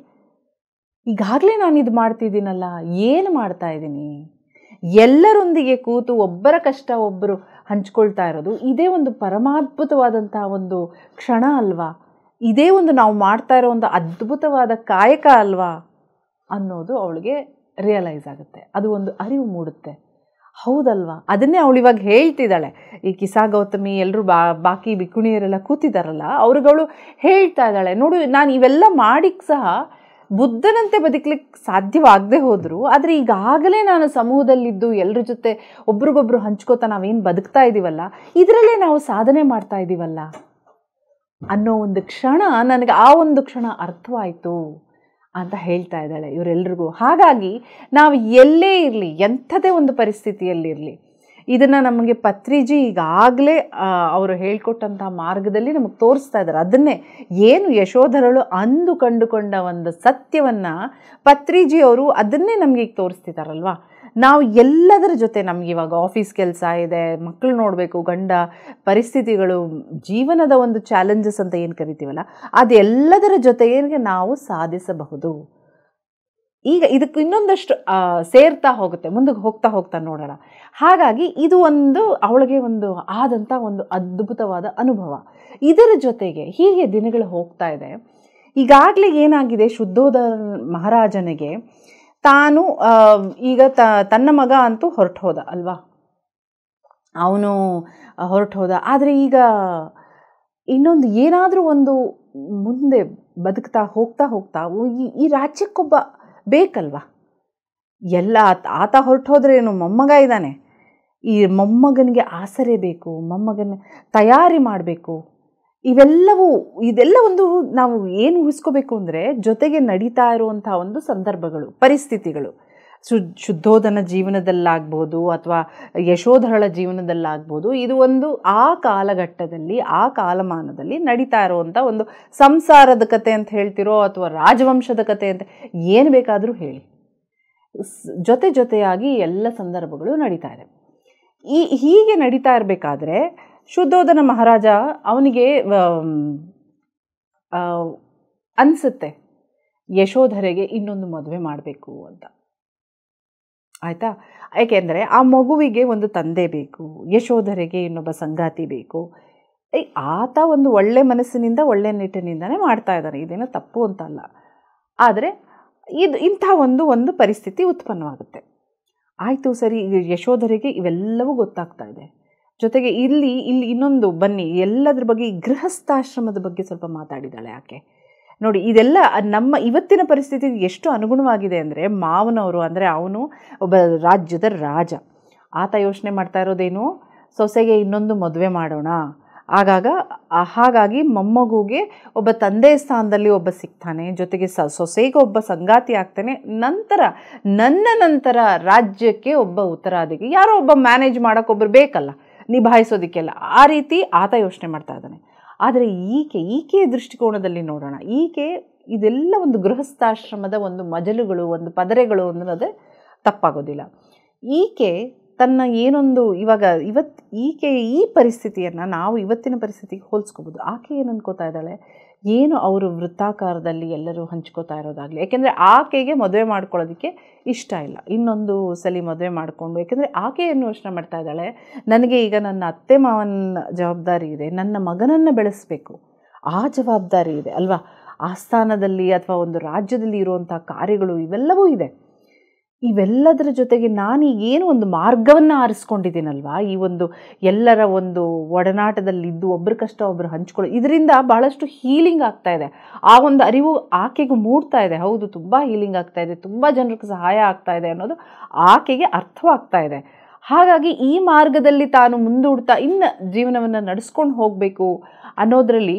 ಈಗಾಗಲೇ ನಾನು ಇದು ಮಾಡ್ತಿದ್ದೀನಲ್ಲ ಏನು ಮಾಡ್ತಾ ಇದ್ದೀನಿ ಎಲ್ಲರೊಂದಿಗೆ ಕೂತು ಒಬ್ಬರ ಕಷ್ಟ ಒಬ್ಬರು ಹಂಚ್ಕೊಳ್ತಾ ಇರೋದು ಇದೇ ಒಂದು ಪರಮಾದ್ಭುತವಾದಂತಹ ಒಂದು ಕ್ಷಣ ಅಲ್ವಾ ಇದೇ ಒಂದು ನಾವು ಮಾಡ್ತಾ ಇರೋ ಒಂದು ಅದ್ಭುತವಾದ ಕಾಯಕ ಅಲ್ವಾ ಅನ್ನೋದು ಅವಳಿಗೆ ರಿಯಲೈಸ್ ಆಗುತ್ತೆ ಅದು ಒಂದು ಅರಿವು ಮೂಡುತ್ತೆ ಹೌದಲ್ವಾ ಅದನ್ನೇ ಇವಾಗ ಹೇಳ್ತಿದ್ದಾಳೆ ಈ ಕಿಸಾ ಗೌತಮಿ ಎಲ್ಲರೂ ಬಾ ಬಾಕಿ ಬಿಕುಣಿಯರೆಲ್ಲ ಕೂತಿದ್ದಾರಲ್ಲ ಅವ್ರಿಗವಳು ಹೇಳ್ತಾ ಇದ್ದಾಳೆ ನೋಡು ನಾನು ಇವೆಲ್ಲ ಮಾಡಿಕ್ಕೆ ಸಹ ಬುದ್ಧನಂತೆ ಬದುಕಲಿಕ್ಕೆ ಸಾಧ್ಯವಾಗದೆ ಹೋದ್ರು ಆದರೆ ಈಗಾಗಲೇ ನಾನು ಸಮೂಹದಲ್ಲಿದ್ದು ಎಲ್ಲರ ಜೊತೆ ಒಬ್ರಿಗೊಬ್ರು ಹಂಚ್ಕೋತಾ ನಾವೇನು ಬದುಕ್ತಾ ಇದ್ದೀವಲ್ಲ ಇದರಲ್ಲೇ ನಾವು ಸಾಧನೆ ಮಾಡ್ತಾ ಇದ್ದೀವಲ್ಲ ಅನ್ನೋ ಒಂದು ಕ್ಷಣ ನನಗೆ ಆ ಒಂದು ಕ್ಷಣ ಅರ್ಥವಾಯಿತು ಅಂತ ಹೇಳ್ತಾ ಇದ್ದಾಳೆ ಇವರೆಲ್ರಿಗೂ ಹಾಗಾಗಿ ನಾವು ಎಲ್ಲೇ ಇರಲಿ ಎಂಥದೇ ಒಂದು ಪರಿಸ್ಥಿತಿಯಲ್ಲಿರಲಿ ಇದನ್ನು ನಮಗೆ ಪತ್ರಿಜಿ ಈಗಾಗಲೇ ಅವರು ಹೇಳ್ಕೊಟ್ಟಂಥ ಮಾರ್ಗದಲ್ಲಿ ನಮಗೆ ತೋರಿಸ್ತಾ ಇದ್ದಾರೆ ಅದನ್ನೇ ಏನು ಯಶೋಧರಳು ಅಂದು ಕಂಡುಕೊಂಡ ಒಂದು ಸತ್ಯವನ್ನು ಪತ್ರಿಜಿಯವರು ಅದನ್ನೇ ನಮಗೆ ಈಗ ತೋರಿಸ್ತಿದ್ದಾರಲ್ವಾ ನಾವು ಎಲ್ಲದರ ಜೊತೆ ನಮಗಿವಾಗ ಆಫೀಸ್ ಕೆಲಸ ಇದೆ ಮಕ್ಕಳು ನೋಡಬೇಕು ಗಂಡ ಪರಿಸ್ಥಿತಿಗಳು ಜೀವನದ ಒಂದು ಚಾಲೆಂಜಸ್ ಅಂತ ಏನು ಕರಿತೀವಲ್ಲ ಅದೆಲ್ಲದರ ಜೊತೆಗೆ ನಾವು ಸಾಧಿಸಬಹುದು ಈಗ ಇದಕ್ಕೆ ಇನ್ನೊಂದಷ್ಟು ಸೇರ್ತಾ ಹೋಗುತ್ತೆ ಮುಂದಕ್ಕೆ ಹೋಗ್ತಾ ಹೋಗ್ತಾ ನೋಡೋಣ ಹಾಗಾಗಿ ಇದು ಒಂದು ಅವಳಿಗೆ ಒಂದು ಆದಂಥ ಒಂದು ಅದ್ಭುತವಾದ ಅನುಭವ ಇದರ ಜೊತೆಗೆ ಹೀಗೆ ದಿನಗಳು ಹೋಗ್ತಾ ಇದೆ ಈಗಾಗಲೇ ಏನಾಗಿದೆ ಶುದ್ಧೋದರ ಮಹಾರಾಜನಿಗೆ ತಾನು ಈಗ ತನ್ನ ಮಗ ಅಂತೂ ಹೊರಟು ಹೋದ ಅಲ್ವಾ ಅವನು ಹೊರಟು ಹೋದ ಆದರೆ ಈಗ ಇನ್ನೊಂದು ಏನಾದರೂ ಒಂದು ಮುಂದೆ ಬದುಕ್ತಾ ಹೋಗ್ತಾ ಹೋಗ್ತಾ ಈ ರಾಜ್ಯಕ್ಕೊಬ್ಬ ಬೇಕಲ್ವಾ ಎಲ್ಲ ಆತ ಹೊರಟು ಮೊಮ್ಮಗ ಇದ್ದಾನೆ ಈ ಮೊಮ್ಮಗನಿಗೆ ಆಸರೆ ಬೇಕು ಮೊಮ್ಮಗನ ತಯಾರಿ ಮಾಡಬೇಕು ಇವೆಲ್ಲವೂ ಇದೆಲ್ಲ ಒಂದು ನಾವು ಏನು ಊಹಿಸ್ಕೋಬೇಕು ಅಂದರೆ ಜೊತೆಗೆ ನಡೀತಾ ಇರುವಂಥ ಒಂದು ಸಂದರ್ಭಗಳು ಪರಿಸ್ಥಿತಿಗಳು ಶು ಶುದ್ಧೋಧನ ಜೀವನದಲ್ಲಾಗ್ಬೋದು ಅಥವಾ ಯಶೋಧರಳ ಜೀವನದಲ್ಲಾಗ್ಬೋದು ಇದು ಒಂದು ಆ ಕಾಲಘಟ್ಟದಲ್ಲಿ ಆ ಕಾಲಮಾನದಲ್ಲಿ ನಡೀತಾ ಇರುವಂಥ ಒಂದು ಸಂಸಾರದ ಕತೆ ಅಂತ ಹೇಳ್ತಿರೋ ಅಥವಾ ರಾಜವಂಶದ ಕತೆ ಅಂತ ಏನು ಬೇಕಾದರೂ ಹೇಳಿ ಜೊತೆ ಜೊತೆಯಾಗಿ ಎಲ್ಲ ಸಂದರ್ಭಗಳು ನಡೀತಾ ಇದೆ ಈ ಹೀಗೆ ನಡೀತಾ ಇರಬೇಕಾದ್ರೆ ಶುದ್ಧೋಧನ ಮಹಾರಾಜ ಅವನಿಗೆ ಅನಿಸುತ್ತೆ ಯಶೋಧರೆಗೆ ಇನ್ನೊಂದು ಮದುವೆ ಮಾಡಬೇಕು ಅಂತ ಆಯಿತಾ ಏಕೆಂದರೆ ಆ ಮಗುವಿಗೆ ಒಂದು ತಂದೆ ಬೇಕು ಯಶೋಧರೆಗೆ ಇನ್ನೊಬ್ಬ ಸಂಗಾತಿ ಬೇಕು ಆತ ಒಂದು ಒಳ್ಳೆ ಮನಸ್ಸಿನಿಂದ ಒಳ್ಳೆ ನಿಟ್ಟಿನಿಂದನೇ ಮಾಡ್ತಾ ಇದ್ದಾನೆ ಇದೇನೋ ತಪ್ಪು ಅಂತಲ್ಲ ಆದರೆ ಇದು ಇಂಥ ಒಂದು ಒಂದು ಪರಿಸ್ಥಿತಿ ಉತ್ಪನ್ನವಾಗುತ್ತೆ ಆಯಿತು ಸರಿ ಯಶೋಧರೆಗೆ ಇವೆಲ್ಲವೂ ಗೊತ್ತಾಗ್ತಾ ಇದೆ ಜೊತೆಗೆ ಇಲ್ಲಿ ಇಲ್ಲಿ ಇನ್ನೊಂದು ಬನ್ನಿ ಎಲ್ಲದ್ರ ಬಗ್ಗೆ ಗೃಹಸ್ಥಾಶ್ರಮದ ಬಗ್ಗೆ ಸ್ವಲ್ಪ ಮಾತಾಡಿದ್ದಾಳೆ ಆಕೆ ನೋಡಿ ಇದೆಲ್ಲ ನಮ್ಮ ಇವತ್ತಿನ ಪರಿಸ್ಥಿತಿ ಎಷ್ಟು ಅನುಗುಣವಾಗಿದೆ ಅಂದರೆ ಮಾವನವರು ಅಂದರೆ ಅವನು ಒಬ್ಬ ರಾಜ್ಯದ ರಾಜ ಆತ ಯೋಚನೆ ಮಾಡ್ತಾ ಇರೋದೇನು ಸೊಸೆಗೆ ಇನ್ನೊಂದು ಮದುವೆ ಮಾಡೋಣ ಆಗಾಗ ಹಾಗಾಗಿ ಮೊಮ್ಮಗುಗೆ ಒಬ್ಬ ತಂದೆ ಸ್ಥಾನದಲ್ಲಿ ಒಬ್ಬ ಸಿಗ್ತಾನೆ ಜೊತೆಗೆ ಸ ಸೊಸೆಗೆ ಒಬ್ಬ ಸಂಗಾತಿ ಆಗ್ತಾನೆ ನಂತರ ನನ್ನ ನಂತರ ರಾಜ್ಯಕ್ಕೆ ಒಬ್ಬ ಉತ್ತರಾದಿಗೆ ಯಾರೋ ಒಬ್ಬ ಮ್ಯಾನೇಜ್ ಮಾಡೋಕ್ಕೊಬ್ಬರು ಬೇಕಲ್ಲ ನಿಭಾಯಿಸೋದಕ್ಕೆಲ್ಲ ಆ ರೀತಿ ಆತ ಯೋಚನೆ ಮಾಡ್ತಾ ಇದ್ದಾನೆ ಆದರೆ ಈಕೆ ಈಕೆಯ ದೃಷ್ಟಿಕೋನದಲ್ಲಿ ನೋಡೋಣ ಈಕೆ ಇದೆಲ್ಲ ಒಂದು ಗೃಹಸ್ಥಾಶ್ರಮದ ಒಂದು ಮಜಲುಗಳು ಒಂದು ಪದರೆಗಳು ಅನ್ನೋದು ತಪ್ಪಾಗೋದಿಲ್ಲ ಈಕೆ ತನ್ನ ಏನೊಂದು ಇವಾಗ ಇವತ್ತು ಈಕೆ ಈ ಪರಿಸ್ಥಿತಿಯನ್ನು ನಾವು ಇವತ್ತಿನ ಪರಿಸ್ಥಿತಿಗೆ ಹೋಲಿಸ್ಕೋಬೋದು ಆಕೆ ಏನು ಅನ್ಕೋತಾ ಇದ್ದಾಳೆ ಏನು ಅವರು ವೃತ್ತಾಕಾರದಲ್ಲಿ ಎಲ್ಲರೂ ಹಂಚ್ಕೋತಾ ಇರೋದಾಗಲಿ ಯಾಕೆಂದರೆ ಆಕೆಗೆ ಮದುವೆ ಮಾಡ್ಕೊಳ್ಳೋದಕ್ಕೆ ಇಷ್ಟ ಇಲ್ಲ ಇನ್ನೊಂದು ಸಲ ಮದುವೆ ಮಾಡಿಕೊಂಡು ಯಾಕೆಂದರೆ ಆಕೆ ಏನು ಯೋಚನೆ ಮಾಡ್ತಾ ಇದ್ದಾಳೆ ನನಗೆ ಈಗ ನನ್ನ ಅತ್ತೆ ಮಾವನ ಜವಾಬ್ದಾರಿ ಇದೆ ನನ್ನ ಮಗನನ್ನು ಬೆಳೆಸಬೇಕು ಆ ಜವಾಬ್ದಾರಿ ಇದೆ ಅಲ್ವಾ ಆಸ್ಥಾನದಲ್ಲಿ ಅಥವಾ ಒಂದು ರಾಜ್ಯದಲ್ಲಿ ಇರುವಂಥ ಕಾರ್ಯಗಳು ಇವೆಲ್ಲವೂ ಇದೆ ಇವೆಲ್ಲದರ ಜೊತೆಗೆ ನಾನು ಏನು ಒಂದು ಮಾರ್ಗವನ್ನು ಆರಿಸ್ಕೊಂಡಿದ್ದೀನಲ್ವಾ ಈ ಒಂದು ಎಲ್ಲರ ಒಂದು ಒಡನಾಟದಲ್ಲಿದ್ದು ಒಬ್ಬರ ಕಷ್ಟ ಒಬ್ಬರು ಹಂಚ್ಕೊಳ್ಳೋ ಇದರಿಂದ ಬಹಳಷ್ಟು ಹೀಲಿಂಗ್ ಆಗ್ತಾ ಇದೆ ಆ ಒಂದು ಅರಿವು ಆಕೆಗೂ ಮೂಡ್ತಾ ಇದೆ ಹೌದು ತುಂಬ ಹೀಲಿಂಗ್ ಆಗ್ತಾ ಇದೆ ತುಂಬ ಜನರಿಗೆ ಸಹಾಯ ಆಗ್ತಾ ಇದೆ ಅನ್ನೋದು ಆಕೆಗೆ ಅರ್ಥವಾಗ್ತಾ ಇದೆ ಹಾಗಾಗಿ ಈ ಮಾರ್ಗದಲ್ಲಿ ತಾನು ಮುಂದೂಡ್ತಾ ಇನ್ನು ಜೀವನವನ್ನು ನಡೆಸ್ಕೊಂಡು ಹೋಗಬೇಕು ಅನ್ನೋದರಲ್ಲಿ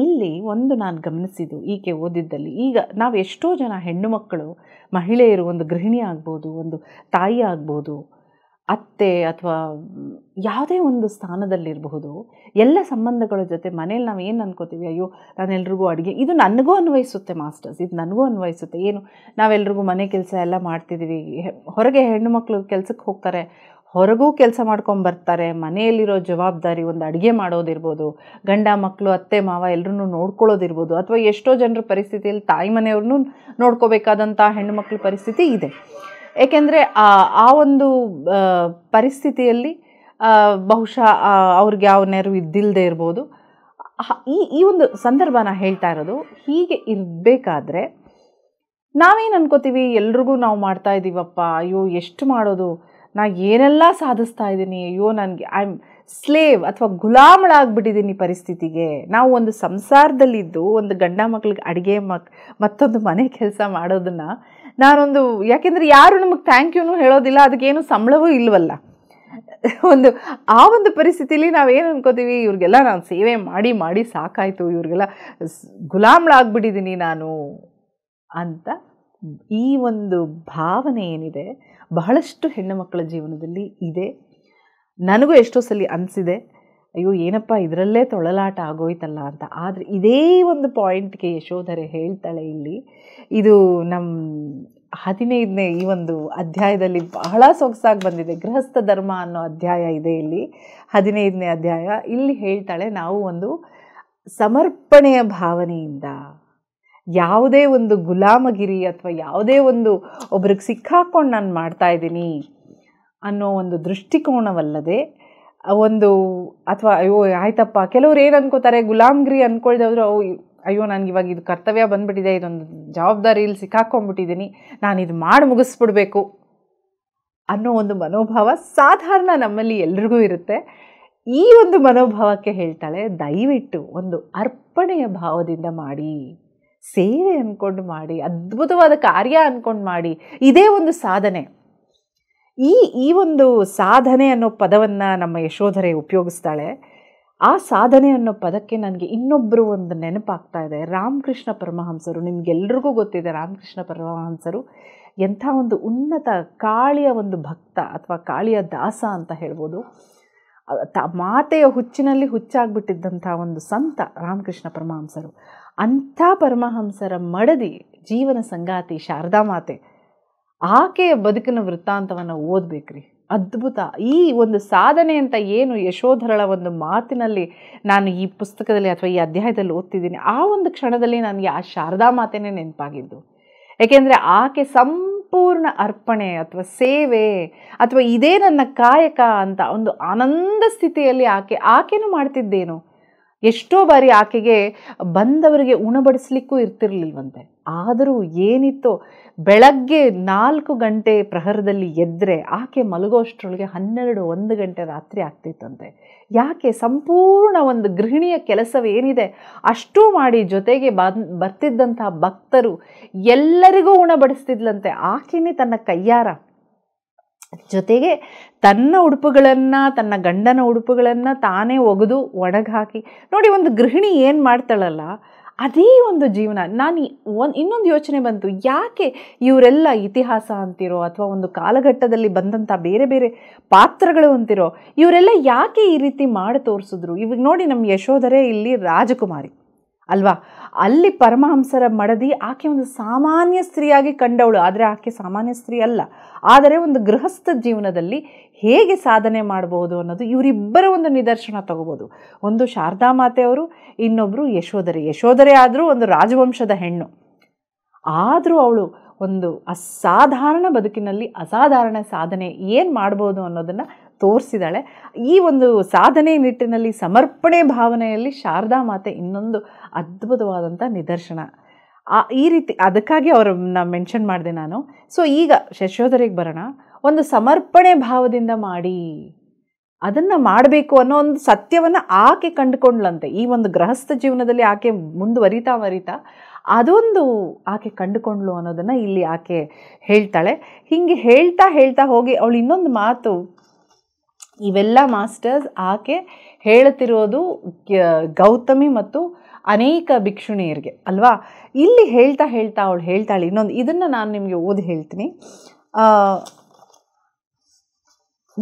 ಇಲ್ಲಿ ಒಂದು ನಾನು ಗಮನಿಸಿದ್ದು ಈಕೆ ಓದಿದ್ದಲ್ಲಿ ಈಗ ನಾವು ಎಷ್ಟೋ ಜನ ಹೆಣ್ಣು ಮಕ್ಕಳು ಮಹಿಳೆಯರು ಒಂದು ಗೃಹಿಣಿ ಆಗ್ಬೋದು ಒಂದು ತಾಯಿ ಆಗ್ಬೋದು ಅತ್ತೆ ಅಥವಾ ಯಾವುದೇ ಒಂದು ಸ್ಥಾನದಲ್ಲಿರಬಹುದು ಎಲ್ಲ ಸಂಬಂಧಗಳ ಜೊತೆ ಮನೇಲಿ ನಾವು ಏನು ಅನ್ಕೋತೀವಿ ಅಯ್ಯೋ ನಾನೆಲ್ರಿಗೂ ಅಡುಗೆ ಇದು ನನಗೂ ಅನ್ವಯಿಸುತ್ತೆ ಮಾಸ್ಟರ್ಸ್ ಇದು ನನಗೂ ಅನ್ವಯಿಸುತ್ತೆ ಏನು ನಾವೆಲ್ರಿಗೂ ಮನೆ ಕೆಲಸ ಎಲ್ಲ ಮಾಡ್ತಿದ್ದೀವಿ ಹೊರಗೆ ಹೆಣ್ಣು ಮಕ್ಕಳು ಕೆಲಸಕ್ಕೆ ಹೋಗ್ತಾರೆ ಹೊರಗೂ ಕೆಲಸ ಮಾಡ್ಕೊಂಬರ್ತಾರೆ ಮನೆಯಲ್ಲಿರೋ ಜವಾಬ್ದಾರಿ ಒಂದು ಅಡುಗೆ ಮಾಡೋದಿರ್ಬೋದು ಗಂಡ ಮಕ್ಕಳು ಅತ್ತೆ ಮಾವ ಎಲ್ಲರೂ ನೋಡ್ಕೊಳ್ಳೋದಿರ್ಬೋದು ಅಥವಾ ಎಷ್ಟೋ ಜನರ ಪರಿಸ್ಥಿತಿಯಲ್ಲಿ ತಾಯಿ ಮನೆಯವ್ರನ್ನೂ ನೋಡ್ಕೋಬೇಕಾದಂಥ ಹೆಣ್ಣುಮಕ್ಕಳ ಪರಿಸ್ಥಿತಿ ಇದೆ ಏಕೆಂದರೆ ಆ ಒಂದು ಪರಿಸ್ಥಿತಿಯಲ್ಲಿ ಬಹುಶಃ ಅವ್ರಿಗೆ ಯಾವ ನೆರವು ಇದ್ದಿಲ್ಲದೆ ಇರ್ಬೋದು ಈ ಈ ಒಂದು ಸಂದರ್ಭ ಹೇಳ್ತಾ ಇರೋದು ಹೀಗೆ ಇರಬೇಕಾದ್ರೆ ನಾವೇನು ಅನ್ಕೋತೀವಿ ಎಲ್ರಿಗೂ ನಾವು ಮಾಡ್ತಾ ಇದ್ದೀವಪ್ಪ ಅಯ್ಯೋ ಎಷ್ಟು ಮಾಡೋದು ನಾ ಏನೆಲ್ಲ ಸಾಧಿಸ್ತಾ ಇದ್ದೀನಿ ಅಯ್ಯೋ ನನಗೆ ಐ ಆಮ್ ಸ್ಲೇವ್ ಅಥವಾ ಗುಲಾಮಳಾಗ್ಬಿಟ್ಟಿದ್ದೀನಿ ಪರಿಸ್ಥಿತಿಗೆ ನಾವು ಒಂದು ಸಂಸಾರದಲ್ಲಿದ್ದು ಒಂದು ಗಂಡ ಮಕ್ಳಿಗೆ ಅಡುಗೆ ಮಕ್ ಮತ್ತೊಂದು ಮನೆ ಕೆಲಸ ಮಾಡೋದನ್ನು ನಾನೊಂದು ಯಾಕೆಂದರೆ ಯಾರು ನಮಗೆ ಥ್ಯಾಂಕ್ ಯೂನು ಹೇಳೋದಿಲ್ಲ ಅದಕ್ಕೇನು ಸಂಬಳವೂ ಇಲ್ವಲ್ಲ ಒಂದು ಆ ಒಂದು ಪರಿಸ್ಥಿತಿಲಿ ನಾವೇನು ಅನ್ಕೋತೀವಿ ಇವ್ರಿಗೆಲ್ಲ ನಾನು ಸೇವೆ ಮಾಡಿ ಮಾಡಿ ಸಾಕಾಯಿತು ಇವ್ರಿಗೆಲ್ಲ ಗುಲಾಮಳಾಗ್ಬಿಟ್ಟಿದ್ದೀನಿ ನಾನು ಅಂತ ಈ ಒಂದು ಭಾವನೆ ಏನಿದೆ ಬಹಳಷ್ಟು ಹೆಣ್ಣು ಮಕ್ಕಳ ಜೀವನದಲ್ಲಿ ಇದೆ ನನಗೂ ಎಷ್ಟೋ ಸಲ ಅನಿಸಿದೆ ಅಯ್ಯೋ ಏನಪ್ಪ ಇದರಲ್ಲೇ ತೊಳಲಾಟ ಆಗೋಯ್ತಲ್ಲ ಅಂತ ಆದರೆ ಇದೇ ಒಂದು ಪಾಯಿಂಟ್ಗೆ ಯಶೋಧರೆ ಹೇಳ್ತಾಳೆ ಇಲ್ಲಿ ಇದು ನಮ್ಮ ಹದಿನೈದನೇ ಈ ಒಂದು ಅಧ್ಯಾಯದಲ್ಲಿ ಬಹಳ ಸೊಗಸಾಗಿ ಬಂದಿದೆ ಗೃಹಸ್ಥ ಧರ್ಮ ಅನ್ನೋ ಅಧ್ಯಾಯ ಇದೆ ಇಲ್ಲಿ ಹದಿನೈದನೇ ಅಧ್ಯಾಯ ಇಲ್ಲಿ ಹೇಳ್ತಾಳೆ ನಾವು ಒಂದು ಸಮರ್ಪಣೆಯ ಭಾವನೆಯಿಂದ ಯಾವುದೇ ಒಂದು ಗುಲಾಮಗಿರಿ ಅಥವಾ ಯಾವುದೇ ಒಂದು ಒಬ್ರಿಗೆ ಸಿಕ್ಕಾಕೊಂಡು ನಾನು ಮಾಡ್ತಾ ಅನ್ನೋ ಒಂದು ದೃಷ್ಟಿಕೋನವಲ್ಲದೆ ಒಂದು ಅಥವಾ ಅಯ್ಯೋ ಆಯ್ತಪ್ಪ ಕೆಲವ್ರು ಏನು ಅನ್ಕೋತಾರೆ ಗುಲಾಮಗಿರಿ ಅಂದ್ಕೊಳ್ದೆ ಆದರೂ ಅವು ಅಯ್ಯೋ ಇವಾಗ ಇದು ಕರ್ತವ್ಯ ಬಂದುಬಿಟ್ಟಿದೆ ಇದೊಂದು ಜವಾಬ್ದಾರಿಯಲ್ಲಿ ಸಿಕ್ಕಾಕೊಂಡ್ಬಿಟ್ಟಿದ್ದೀನಿ ನಾನು ಇದು ಮಾಡಿ ಮುಗಿಸ್ಬಿಡ್ಬೇಕು ಅನ್ನೋ ಒಂದು ಮನೋಭಾವ ಸಾಧಾರಣ ನಮ್ಮಲ್ಲಿ ಎಲ್ರಿಗೂ ಇರುತ್ತೆ ಈ ಒಂದು ಮನೋಭಾವಕ್ಕೆ ಹೇಳ್ತಾಳೆ ದಯವಿಟ್ಟು ಒಂದು ಅರ್ಪಣೆಯ ಭಾವದಿಂದ ಮಾಡಿ ಸೇವೆ ಅಂದ್ಕೊಂಡು ಮಾಡಿ ಅದ್ಭುತವಾದ ಕಾರ್ಯ ಅಂದ್ಕೊಂಡು ಮಾಡಿ ಇದೇ ಒಂದು ಸಾಧನೆ ಈ ಈ ಒಂದು ಸಾಧನೆ ಅನ್ನೋ ಪದವನ್ನು ನಮ್ಮ ಯಶೋಧರೆ ಉಪಯೋಗಿಸ್ತಾಳೆ ಆ ಸಾಧನೆ ಅನ್ನೋ ಪದಕ್ಕೆ ನನಗೆ ಇನ್ನೊಬ್ಬರು ಒಂದು ನೆನಪಾಗ್ತಾ ಇದೆ ರಾಮಕೃಷ್ಣ ಪರಮಹಂಸರು ನಿಮಗೆಲ್ರಿಗೂ ಗೊತ್ತಿದೆ ರಾಮಕೃಷ್ಣ ಪರಮಹಂಸರು ಎಂಥ ಒಂದು ಉನ್ನತ ಕಾಳಿಯ ಒಂದು ಭಕ್ತ ಅಥವಾ ಕಾಳಿಯ ದಾಸ ಅಂತ ಹೇಳ್ಬೋದು ತ ಮಾತೆಯ ಹುಚ್ಚಿನಲ್ಲಿ ಹುಚ್ಚಾಗ್ಬಿಟ್ಟಿದ್ದಂಥ ಒಂದು ಸಂತ ರಾಮಕೃಷ್ಣ ಪರಮಹಂಸರು ಅಂಥ ಪರಮಹಂಸರ ಮಡದಿ ಜೀವನ ಸಂಗಾತಿ ಶಾರದಾ ಮಾತೆ ಆಕೆಯ ಬದುಕಿನ ವೃತ್ತಾಂತವನ್ನು ಓದಬೇಕ್ರಿ ಅದ್ಭುತ ಈ ಒಂದು ಸಾಧನೆ ಅಂತ ಏನು ಯಶೋಧರಳ ಒಂದು ಮಾತಿನಲ್ಲಿ ನಾನು ಈ ಪುಸ್ತಕದಲ್ಲಿ ಅಥವಾ ಈ ಅಧ್ಯಾಯದಲ್ಲಿ ಓದ್ತಿದ್ದೀನಿ ಆ ಒಂದು ಕ್ಷಣದಲ್ಲಿ ನನಗೆ ಆ ಶಾರದಾ ಮಾತೆನೇ ನೆನಪಾಗಿದ್ದು ಏಕೆಂದರೆ ಆಕೆ ಸಂಪೂರ್ಣ ಅರ್ಪಣೆ ಅಥವಾ ಸೇವೆ ಅಥವಾ ಇದೇ ನನ್ನ ಕಾಯಕ ಅಂತ ಒಂದು ಆನಂದ ಸ್ಥಿತಿಯಲ್ಲಿ ಆಕೆ ಆಕೆಯೂ ಮಾಡ್ತಿದ್ದೇನು ಎಷ್ಟೋ ಬಾರಿ ಆಕೆಗೆ ಬಂದವರಿಗೆ ಉಣಬಡಿಸ್ಲಿಕ್ಕೂ ಇರ್ತಿರ್ಲಿಲ್ವಂತೆ ಆದರೂ ಏನಿತ್ತೋ ಬೆಳಗ್ಗೆ ನಾಲ್ಕು ಗಂಟೆ ಪ್ರಹರದಲ್ಲಿ ಎದ್ದರೆ ಆಕೆ ಮಲಗೋಷ್ಟರೊಳಗೆ ಹನ್ನೆರಡು ಒಂದು ಗಂಟೆ ರಾತ್ರಿ ಆಗ್ತಿತ್ತಂತೆ ಯಾಕೆ ಸಂಪೂರ್ಣ ಒಂದು ಗೃಹಿಣಿಯ ಕೆಲಸವೇನಿದೆ ಅಷ್ಟೂ ಮಾಡಿ ಜೊತೆಗೆ ಬರ್ತಿದ್ದಂತಹ ಭಕ್ತರು ಎಲ್ಲರಿಗೂ ಉಣಬಡಿಸ್ತಿದ್ಲಂತೆ ಆಕೆನೇ ತನ್ನ ಕೈಯಾರ ಜೊತೆಗೆ ತನ್ನ ಉಡುಪುಗಳನ್ನು ತನ್ನ ಗಂಡನ ಉಡುಪುಗಳನ್ನು ತಾನೇ ಒಗೆದು ಹಾಕಿ ನೋಡಿ ಒಂದು ಗೃಹಿಣಿ ಏನು ಮಾಡ್ತಾಳಲ್ಲ ಅದೇ ಒಂದು ಜೀವನ ನಾನು ಒಂದು ಇನ್ನೊಂದು ಯೋಚನೆ ಬಂತು ಯಾಕೆ ಇವರೆಲ್ಲ ಇತಿಹಾಸ ಅಂತಿರೋ ಅಥವಾ ಒಂದು ಕಾಲಘಟ್ಟದಲ್ಲಿ ಬಂದಂಥ ಬೇರೆ ಬೇರೆ ಪಾತ್ರಗಳು ಅಂತಿರೋ ಇವರೆಲ್ಲ ಯಾಕೆ ಈ ರೀತಿ ಮಾಡಿ ತೋರಿಸಿದ್ರು ಇವಾಗ ನೋಡಿ ನಮ್ಮ ಯಶೋಧರೆ ಇಲ್ಲಿ ರಾಜಕುಮಾರಿ ಅಲ್ವಾ ಅಲ್ಲಿ ಪರಮಹಂಸರ ಮಡದಿ ಆಕೆ ಒಂದು ಸಾಮಾನ್ಯ ಸ್ತ್ರೀಯಾಗಿ ಕಂಡವಳು ಆದರೆ ಆಕೆ ಸಾಮಾನ್ಯ ಸ್ತ್ರೀ ಅಲ್ಲ ಆದರೆ ಒಂದು ಗೃಹಸ್ಥ ಜೀವನದಲ್ಲಿ ಹೇಗೆ ಸಾಧನೆ ಮಾಡಬಹುದು ಅನ್ನೋದು ಇವರಿಬ್ಬರ ಒಂದು ನಿದರ್ಶನ ತಗೋಬೋದು ಒಂದು ಶಾರದಾ ಮಾತೆಯವರು ಇನ್ನೊಬ್ಬರು ಯಶೋಧರೆ ಯಶೋಧರೆ ಆದರೂ ಒಂದು ರಾಜವಂಶದ ಹೆಣ್ಣು ಆದರೂ ಅವಳು ಒಂದು ಅಸಾಧಾರಣ ಬದುಕಿನಲ್ಲಿ ಅಸಾಧಾರಣ ಸಾಧನೆ ಏನು ಮಾಡ್ಬೋದು ಅನ್ನೋದನ್ನು ತೋರಿಸಿದಾಳೆ ಈ ಒಂದು ಸಾಧನೆ ನಿಟ್ಟಿನಲ್ಲಿ ಸಮರ್ಪಣೆ ಭಾವನೆಯಲ್ಲಿ ಶಾರದಾ ಮಾತೆ ಇನ್ನೊಂದು ಅದ್ಭುತವಾದಂಥ ನಿದರ್ಶನ ಆ ಈ ರೀತಿ ಅದಕ್ಕಾಗಿ ಅವ್ರನ್ನ ಮೆನ್ಷನ್ ಮಾಡಿದೆ ನಾನು ಸೊ ಈಗ ಶಶೋಧರಿಗೆ ಬರೋಣ ಒಂದು ಸಮರ್ಪಣೆ ಭಾವದಿಂದ ಮಾಡಿ ಅದನ್ನು ಮಾಡಬೇಕು ಅನ್ನೋ ಒಂದು ಸತ್ಯವನ್ನು ಆಕೆ ಕಂಡುಕೊಂಡ್ಲಂತೆ ಈ ಒಂದು ಗೃಹಸ್ಥ ಜೀವನದಲ್ಲಿ ಆಕೆ ಮುಂದುವರಿತಾ ವರಿತಾ ಅದೊಂದು ಆಕೆ ಕಂಡುಕೊಂಡ್ಲು ಅನ್ನೋದನ್ನು ಇಲ್ಲಿ ಆಕೆ ಹೇಳ್ತಾಳೆ ಹಿಂಗೆ ಹೇಳ್ತಾ ಹೇಳ್ತಾ ಹೋಗಿ ಅವಳು ಇನ್ನೊಂದು ಮಾತು ಇವೆಲ್ಲ ಮಾಸ್ಟರ್ಸ್ ಆಕೆ ಹೇಳ್ತಿರೋದು ಗೌತಮಿ ಮತ್ತು ಅನೇಕ ಭಿಕ್ಷುಣಿಯರಿಗೆ ಅಲ್ವಾ ಇಲ್ಲಿ ಹೇಳ್ತಾ ಹೇಳ್ತಾ ಅವಳು ಹೇಳ್ತಾಳೆ ಇನ್ನೊಂದು ಇದನ್ನು ನಾನು ನಿಮಗೆ ಓದಿ ಹೇಳ್ತೀನಿ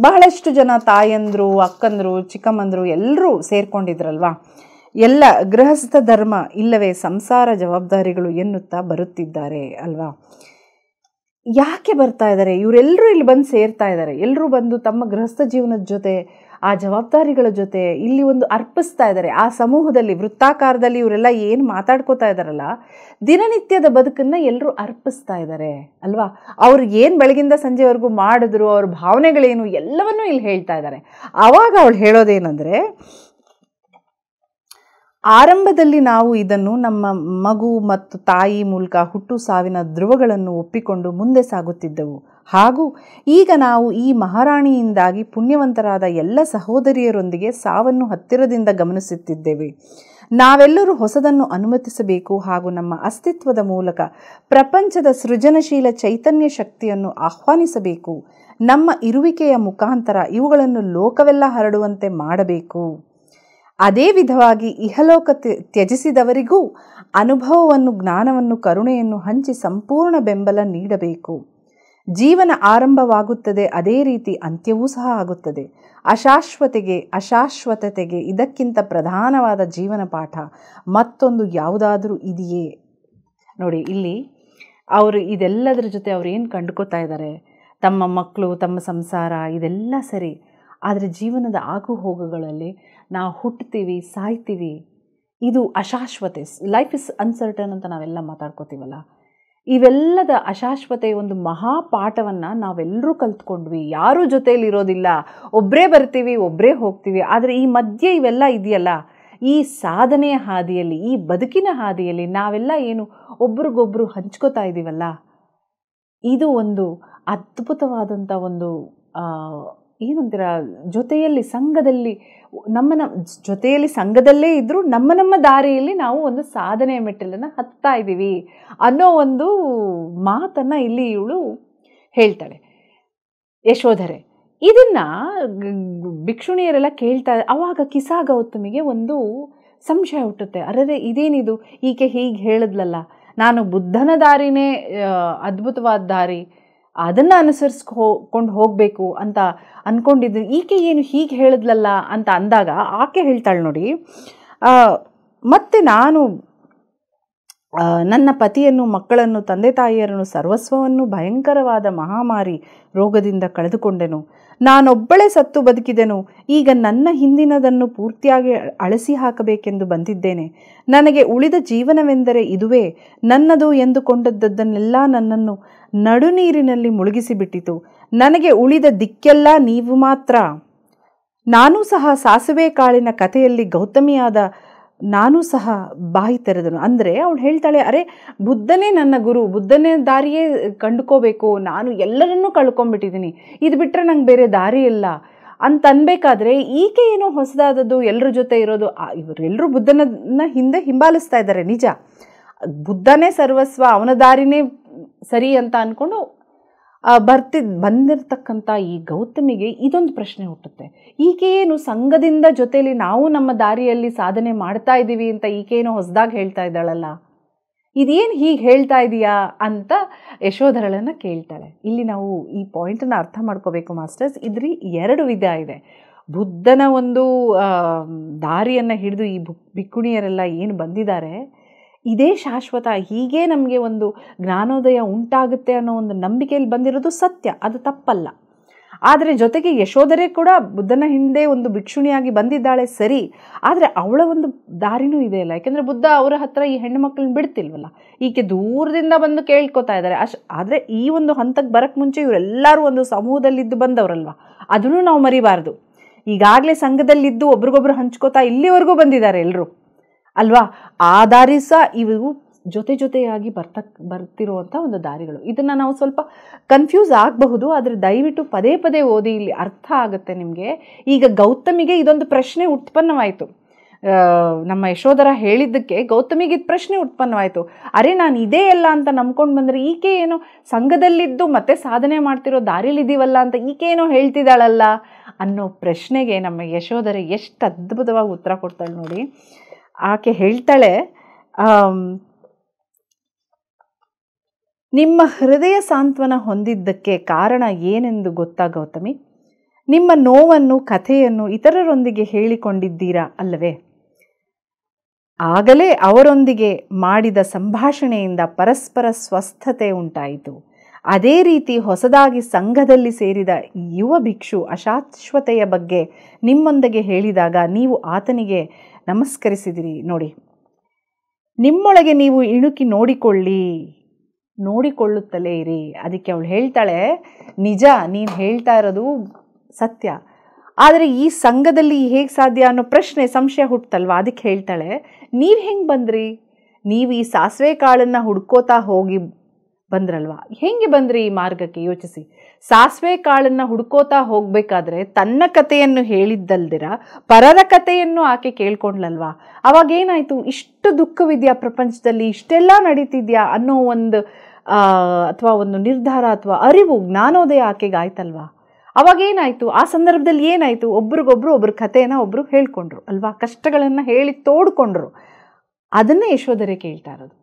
ಬಹಳಷ್ಟು ಜನ ತಾಯಂದರು ಅಕ್ಕಂದರು ಚಿಕ್ಕಮ್ಮಂದರು ಎಲ್ಲರೂ ಸೇರ್ಕೊಂಡಿದ್ರಲ್ವಾ ಎಲ್ಲ ಗೃಹಸ್ಥ ಧರ್ಮ ಇಲ್ಲವೇ ಸಂಸಾರ ಜವಾಬ್ದಾರಿಗಳು ಎನ್ನುತ್ತಾ ಬರುತ್ತಿದ್ದಾರೆ ಅಲ್ವಾ ಯಾಕೆ ಬರ್ತಾ ಇದ್ದಾರೆ ಇವರೆಲ್ಲರೂ ಇಲ್ಲಿ ಬಂದು ಸೇರ್ತಾ ಇದ್ದಾರೆ ಎಲ್ಲರೂ ಬಂದು ತಮ್ಮ ಗೃಹಸ್ಥ ಜೀವನದ ಜೊತೆ ಆ ಜವಾಬ್ದಾರಿಗಳ ಜೊತೆ ಇಲ್ಲಿ ಒಂದು ಅರ್ಪಿಸ್ತಾ ಇದ್ದಾರೆ ಆ ಸಮೂಹದಲ್ಲಿ ವೃತ್ತಾಕಾರದಲ್ಲಿ ಇವರೆಲ್ಲ ಏನು ಮಾತಾಡ್ಕೋತಾ ಇದ್ದಾರಲ್ಲ ದಿನನಿತ್ಯದ ಬದುಕನ್ನು ಎಲ್ಲರೂ ಅರ್ಪಿಸ್ತಾ ಇದ್ದಾರೆ ಅಲ್ವಾ ಅವ್ರು ಏನು ಬೆಳಗಿಂದ ಸಂಜೆವರೆಗೂ ಮಾಡಿದ್ರು ಅವ್ರ ಭಾವನೆಗಳೇನು ಎಲ್ಲವನ್ನೂ ಇಲ್ಲಿ ಹೇಳ್ತಾ ಇದ್ದಾರೆ ಆವಾಗ ಅವಳು ಹೇಳೋದೇನೆಂದರೆ ಆರಂಭದಲ್ಲಿ ನಾವು ಇದನ್ನು ನಮ್ಮ ಮಗು ಮತ್ತು ತಾಯಿ ಮೂಲಕ ಹುಟ್ಟು ಸಾವಿನ ಧ್ರುವಗಳನ್ನು ಒಪ್ಪಿಕೊಂಡು ಮುಂದೆ ಸಾಗುತ್ತಿದ್ದೆವು ಹಾಗೂ ಈಗ ನಾವು ಈ ಮಹಾರಾಣಿಯಿಂದಾಗಿ ಪುಣ್ಯವಂತರಾದ ಎಲ್ಲ ಸಹೋದರಿಯರೊಂದಿಗೆ ಸಾವನ್ನು ಹತ್ತಿರದಿಂದ ಗಮನಿಸುತ್ತಿದ್ದೇವೆ ನಾವೆಲ್ಲರೂ ಹೊಸದನ್ನು ಅನುಮತಿಸಬೇಕು ಹಾಗೂ ನಮ್ಮ ಅಸ್ತಿತ್ವದ ಮೂಲಕ ಪ್ರಪಂಚದ ಸೃಜನಶೀಲ ಚೈತನ್ಯ ಶಕ್ತಿಯನ್ನು ಆಹ್ವಾನಿಸಬೇಕು ನಮ್ಮ ಇರುವಿಕೆಯ ಮುಖಾಂತರ ಇವುಗಳನ್ನು ಲೋಕವೆಲ್ಲ ಹರಡುವಂತೆ ಮಾಡಬೇಕು ಅದೇ ವಿಧವಾಗಿ ಇಹಲೋಕ ತ್ಯಜಿಸಿದವರಿಗೂ ಅನುಭವವನ್ನು ಜ್ಞಾನವನ್ನು ಕರುಣೆಯನ್ನು ಹಂಚಿ ಸಂಪೂರ್ಣ ಬೆಂಬಲ ನೀಡಬೇಕು ಜೀವನ ಆರಂಭವಾಗುತ್ತದೆ ಅದೇ ರೀತಿ ಅಂತ್ಯವೂ ಸಹ ಆಗುತ್ತದೆ ಅಶಾಶ್ವತೆಗೆ ಅಶಾಶ್ವತತೆಗೆ ಇದಕ್ಕಿಂತ ಪ್ರಧಾನವಾದ ಜೀವನ ಪಾಠ ಮತ್ತೊಂದು ಯಾವುದಾದರೂ ಇದೆಯೇ ನೋಡಿ ಇಲ್ಲಿ ಅವರು ಇದೆಲ್ಲದರ ಜೊತೆ ಅವ್ರು ಏನು ಕಂಡುಕೊತಾ ಇದ್ದಾರೆ ತಮ್ಮ ಮಕ್ಕಳು ತಮ್ಮ ಸಂಸಾರ ಇದೆಲ್ಲ ಸರಿ ಆದರೆ ಜೀವನದ ಆಗು ಹೋಗುಗಳಲ್ಲಿ ನಾವು ಹುಟ್ಟುತ್ತೀವಿ ಸಾಯ್ತೀವಿ ಇದು ಅಶಾಶ್ವತೆ ಲೈಫ್ ಇಸ್ ಅನ್ಸರ್ಟನ್ ಅಂತ ನಾವೆಲ್ಲ ಮಾತಾಡ್ಕೋತೀವಲ್ಲ ಇವೆಲ್ಲದ ಅಶಾಶ್ವತೆ ಒಂದು ಮಹಾಪಾಠವನ್ನು ನಾವೆಲ್ಲರೂ ಕಲ್ತ್ಕೊಂಡ್ವಿ ಯಾರೂ ಜೊತೆಯಲ್ಲಿ ಇರೋದಿಲ್ಲ ಒಬ್ಬರೇ ಬರ್ತೀವಿ ಒಬ್ಬರೇ ಹೋಗ್ತೀವಿ ಆದರೆ ಈ ಮಧ್ಯೆ ಇವೆಲ್ಲ ಇದೆಯಲ್ಲ ಈ ಸಾಧನೆಯ ಹಾದಿಯಲ್ಲಿ ಈ ಬದುಕಿನ ಹಾದಿಯಲ್ಲಿ ನಾವೆಲ್ಲ ಏನು ಒಬ್ರಿಗೊಬ್ರು ಹಂಚ್ಕೋತಾ ಇದ್ದೀವಲ್ಲ ಇದು ಒಂದು ಅದ್ಭುತವಾದಂಥ ಒಂದು ಏನೊಂಥರ ಜೊತೆಯಲ್ಲಿ ಸಂಘದಲ್ಲಿ ನಮ್ಮ ನಮ್ಮ ಜೊತೆಯಲ್ಲಿ ಸಂಘದಲ್ಲೇ ಇದ್ದರೂ ನಮ್ಮ ನಮ್ಮ ದಾರಿಯಲ್ಲಿ ನಾವು ಒಂದು ಸಾಧನೆಯ ಮೆಟ್ಟಿಲನ್ನು ಹತ್ತಾ ಇದ್ದೀವಿ ಅನ್ನೋ ಒಂದು ಮಾತನ್ನು ಇಲ್ಲಿ ಇವಳು ಹೇಳ್ತಾಳೆ ಯಶೋಧರೆ ಇದನ್ನು ಭಿಕ್ಷುಣಿಯರೆಲ್ಲ ಕೇಳ್ತಾ ಅವಾಗ ಕಿಸಾ ಗೌತಮಿಗೆ ಒಂದು ಸಂಶಯ ಹುಟ್ಟುತ್ತೆ ಅರರೆ ಇದೇನಿದು ಈಕೆ ಹೀಗೆ ಹೇಳಿದ್ಲಲ್ಲ ನಾನು ಬುದ್ಧನ ದಾರಿನೇ ಅದ್ಭುತವಾದ ದಾರಿ ಅದನ್ನು ಅನುಸರಿಸ್ಕೊಂಡು ಹೋಗಬೇಕು ಅಂತ ಅಂದ್ಕೊಂಡಿದ್ದು ಈಕೆ ಏನು ಹೀಗೆ ಹೇಳಿದ್ಲಲ್ಲ ಅಂತ ಅಂದಾಗ ಆಕೆ ಹೇಳ್ತಾಳೆ ನೋಡಿ ಮತ್ತೆ ನಾನು ನನ್ನ ಪತಿಯನ್ನು ಮಕ್ಕಳನ್ನು ತಂದೆ ತಾಯಿಯರನ್ನು ಸರ್ವಸ್ವವನ್ನು ಭಯಂಕರವಾದ ಮಹಾಮಾರಿ ರೋಗದಿಂದ ಕಳೆದುಕೊಂಡೆನು ನಾನೊಬ್ಬಳೇ ಸತ್ತು ಬದುಕಿದೆನು ಈಗ ನನ್ನ ಹಿಂದಿನದನ್ನು ಪೂರ್ತಿಯಾಗಿ ಅಳಸಿ ಹಾಕಬೇಕೆಂದು ಬಂದಿದ್ದೇನೆ ನನಗೆ ಉಳಿದ ಜೀವನವೆಂದರೆ ಇದುವೇ ನನ್ನದು ಎಂದುಕೊಂಡದ್ದನ್ನೆಲ್ಲ ನನ್ನನ್ನು ನಡು ನಡುನೀರಿನಲ್ಲಿ ಮುಳುಗಿಸಿಬಿಟ್ಟಿತು ನನಗೆ ಉಳಿದ ದಿಕ್ಕೆಲ್ಲ ನೀವು ಮಾತ್ರ ನಾನೂ ಸಹ ಸಾಸಿವೆ ಕಾಳಿನ ಕಥೆಯಲ್ಲಿ ಗೌತಮಿಯಾದ ನಾನು ಸಹ ಬಾಯಿ ತೆರೆದನು ಅಂದರೆ ಅವಳು ಹೇಳ್ತಾಳೆ ಅರೆ ಬುದ್ಧನೇ ನನ್ನ ಗುರು ಬುದ್ಧನೇ ದಾರಿಯೇ ಕಂಡುಕೋಬೇಕು ನಾನು ಎಲ್ಲರನ್ನೂ ಕಳ್ಕೊಂಡ್ಬಿಟ್ಟಿದ್ದೀನಿ ಇದು ಬಿಟ್ಟರೆ ನಂಗೆ ಬೇರೆ ದಾರಿ ಇಲ್ಲ ಅಂತ ಅನ್ಬೇಕಾದ್ರೆ ಈಕೆ ಏನೋ ಹೊಸದಾದದ್ದು ಎಲ್ಲರ ಜೊತೆ ಇರೋದು ಇವರೆಲ್ಲರೂ ಬುದ್ಧನನ್ನ ಹಿಂದೆ ಹಿಂಬಾಲಿಸ್ತಾ ಇದ್ದಾರೆ ನಿಜ ಬುದ್ಧನೇ ಸರ್ವಸ್ವ ಅವನ ದಾರಿನೇ ಸರಿ ಅಂತ ಅಂದ್ಕೊಂಡು ಬರ್ತಿದ್ ಬಂದಿರತಕ್ಕಂಥ ಈ ಗೌತಮಿಗೆ ಇದೊಂದು ಪ್ರಶ್ನೆ ಹುಟ್ಟುತ್ತೆ ಈಕೆ ಏನು ಸಂಘದಿಂದ ಜೊತೆಯಲ್ಲಿ ನಾವು ನಮ್ಮ ದಾರಿಯಲ್ಲಿ ಸಾಧನೆ ಮಾಡ್ತಾ ಇದ್ದೀವಿ ಅಂತ ಈಕೆ ಏನು ಹೊಸದಾಗಿ ಹೇಳ್ತಾ ಇದ್ದಾಳಲ್ಲ ಇದೇನು ಹೀಗೆ ಹೇಳ್ತಾ ಇದೀಯಾ ಅಂತ ಯಶೋಧರಳನ್ನು ಕೇಳ್ತಾಳೆ ಇಲ್ಲಿ ನಾವು ಈ ಪಾಯಿಂಟನ್ನು ಅರ್ಥ ಮಾಡ್ಕೋಬೇಕು ಮಾಸ್ಟರ್ಸ್ ಇದ್ರಿ ಎರಡು ವಿಧ ಇದೆ ಬುದ್ಧನ ಒಂದು ದಾರಿಯನ್ನು ಹಿಡಿದು ಈ ಬುಕ್ ಬಿಕ್ಕುಣಿಯರೆಲ್ಲ ಏನು ಬಂದಿದ್ದಾರೆ ಇದೇ ಶಾಶ್ವತ ಹೀಗೆ ನಮಗೆ ಒಂದು ಜ್ಞಾನೋದಯ ಉಂಟಾಗುತ್ತೆ ಅನ್ನೋ ಒಂದು ನಂಬಿಕೆಯಲ್ಲಿ ಬಂದಿರೋದು ಸತ್ಯ ಅದು ತಪ್ಪಲ್ಲ ಆದರೆ ಜೊತೆಗೆ ಯಶೋಧರೆ ಕೂಡ ಬುದ್ಧನ ಹಿಂದೆ ಒಂದು ಭಿಕ್ಷುಣಿಯಾಗಿ ಬಂದಿದ್ದಾಳೆ ಸರಿ ಆದರೆ ಅವಳ ಒಂದು ದಾರಿನೂ ಇದೆಯಲ್ಲ ಯಾಕೆಂದರೆ ಬುದ್ಧ ಅವರ ಹತ್ರ ಈ ಹೆಣ್ಣು ಮಕ್ಕಳನ್ನ ಬಿಡ್ತಿಲ್ವಲ್ಲ ಈಕೆ ದೂರದಿಂದ ಬಂದು ಕೇಳ್ಕೊತಾ ಇದ್ದಾರೆ ಅಶ್ ಆದರೆ ಈ ಒಂದು ಹಂತಕ್ಕೆ ಬರಕ್ಕೆ ಮುಂಚೆ ಇವರೆಲ್ಲರೂ ಒಂದು ಸಮೂಹದಲ್ಲಿದ್ದು ಬಂದವರಲ್ವ ಅದನ್ನು ನಾವು ಮರಿಬಾರ್ದು ಈಗಾಗಲೇ ಸಂಘದಲ್ಲಿದ್ದು ಒಬ್ರಿಗೊಬ್ರು ಹಂಚ್ಕೋತಾ ಇಲ್ಲಿವರೆಗೂ ಬಂದಿದ್ದಾರೆ ಎಲ್ಲರೂ ಅಲ್ವಾ ಆ ದಾರಿ ಸಹ ಇವು ಜೊತೆ ಜೊತೆಯಾಗಿ ಬರ್ತಕ್ ಬರ್ತಿರುವಂಥ ಒಂದು ದಾರಿಗಳು ಇದನ್ನು ನಾವು ಸ್ವಲ್ಪ ಕನ್ಫ್ಯೂಸ್ ಆಗಬಹುದು ಆದರೆ ದಯವಿಟ್ಟು ಪದೇ ಪದೇ ಓದಿ ಇಲ್ಲಿ ಅರ್ಥ ಆಗುತ್ತೆ ನಿಮಗೆ ಈಗ ಗೌತಮಿಗೆ ಇದೊಂದು ಪ್ರಶ್ನೆ ಉತ್ಪನ್ನವಾಯಿತು ನಮ್ಮ ಯಶೋಧರ ಹೇಳಿದ್ದಕ್ಕೆ ಗೌತಮಿಗೆ ಇದು ಪ್ರಶ್ನೆ ಉತ್ಪನ್ನವಾಯಿತು ಅರೆ ನಾನು ಇದೇ ಅಲ್ಲ ಅಂತ ನಂಬ್ಕೊಂಡು ಬಂದರೆ ಈಕೆ ಏನೋ ಸಂಘದಲ್ಲಿದ್ದು ಮತ್ತೆ ಸಾಧನೆ ಮಾಡ್ತಿರೋ ದಾರಿಲಿದ್ದೀವಲ್ಲ ಅಂತ ಈಕೆ ಏನೋ ಹೇಳ್ತಿದ್ದಾಳಲ್ಲ ಅನ್ನೋ ಪ್ರಶ್ನೆಗೆ ನಮ್ಮ ಯಶೋಧರ ಎಷ್ಟು ಅದ್ಭುತವಾಗಿ ಉತ್ತರ ಕೊಡ್ತಾಳೆ ನೋಡಿ ಆಕೆ ಹೇಳ್ತಾಳೆ ನಿಮ್ಮ ಹೃದಯ ಸಾಂತ್ವನ ಹೊಂದಿದ್ದಕ್ಕೆ ಕಾರಣ ಏನೆಂದು ಗೊತ್ತಾ ಗೌತಮಿ ನಿಮ್ಮ ನೋವನ್ನು ಕಥೆಯನ್ನು ಇತರರೊಂದಿಗೆ ಹೇಳಿಕೊಂಡಿದ್ದೀರಾ ಅಲ್ಲವೇ ಆಗಲೇ ಅವರೊಂದಿಗೆ ಮಾಡಿದ ಸಂಭಾಷಣೆಯಿಂದ ಪರಸ್ಪರ ಸ್ವಸ್ಥತೆ ಉಂಟಾಯಿತು ಅದೇ ರೀತಿ ಹೊಸದಾಗಿ ಸಂಘದಲ್ಲಿ ಸೇರಿದ ಯುವ ಭಿಕ್ಷು ಅಶಾಶ್ವತೆಯ ಬಗ್ಗೆ ನಿಮ್ಮೊಂದಿಗೆ ಹೇಳಿದಾಗ ನೀವು ಆತನಿಗೆ ನಮಸ್ಕರಿಸಿದಿರಿ ನೋಡಿ ನಿಮ್ಮೊಳಗೆ ನೀವು ಇಣುಕಿ ನೋಡಿಕೊಳ್ಳಿ ನೋಡಿಕೊಳ್ಳುತ್ತಲೇ ಇರಿ ಅದಕ್ಕೆ ಅವಳು ಹೇಳ್ತಾಳೆ ನಿಜ ನೀನು ಹೇಳ್ತಾ ಇರೋದು ಸತ್ಯ ಆದರೆ ಈ ಸಂಘದಲ್ಲಿ ಹೇಗೆ ಸಾಧ್ಯ ಅನ್ನೋ ಪ್ರಶ್ನೆ ಸಂಶಯ ಹುಟ್ಟಲ್ವಾ ಅದಕ್ಕೆ ಹೇಳ್ತಾಳೆ ನೀವು ಹೆಂಗೆ ಬಂದ್ರಿ ನೀವು ಈ ಸಾಸಿವೆ ಕಾಳನ್ನು ಹುಡ್ಕೋತಾ ಹೋಗಿ ಬಂದ್ರಲ್ವಾ ಹೆಂಗೆ ಬಂದ್ರಿ ಈ ಮಾರ್ಗಕ್ಕೆ ಯೋಚಿಸಿ ಸಾಸಿವೆ ಕಾಳನ್ನು ಹುಡ್ಕೋತಾ ಹೋಗಬೇಕಾದ್ರೆ ತನ್ನ ಕಥೆಯನ್ನು ಹೇಳಿದ್ದಲ್ದಿರ ಪರರ ಕಥೆಯನ್ನು ಆಕೆ ಕೇಳ್ಕೊಂಡ್ಲಲ್ವಾ ಅವಾಗ ಏನಾಯಿತು ಇಷ್ಟು ದುಃಖವಿದೆಯಾ ಪ್ರಪಂಚದಲ್ಲಿ ಇಷ್ಟೆಲ್ಲ ನಡೀತಿದ್ಯಾ ಅನ್ನೋ ಒಂದು ಅಥವಾ ಒಂದು ನಿರ್ಧಾರ ಅಥವಾ ಅರಿವು ಜ್ಞಾನೋದಯ ಆಕೆಗೆ ಅವಾಗ ಅವಾಗೇನಾಯಿತು ಆ ಸಂದರ್ಭದಲ್ಲಿ ಏನಾಯಿತು ಒಬ್ರಿಗೊಬ್ರು ಒಬ್ರ ಕಥೆಯನ್ನ ಒಬ್ರು ಹೇಳ್ಕೊಂಡ್ರು ಅಲ್ವಾ ಕಷ್ಟಗಳನ್ನು ಹೇಳಿ ತೋಡ್ಕೊಂಡ್ರು ಅದನ್ನೇ ಯಶೋಧರೆ ಕೇಳ್ತಾ ಇರೋದು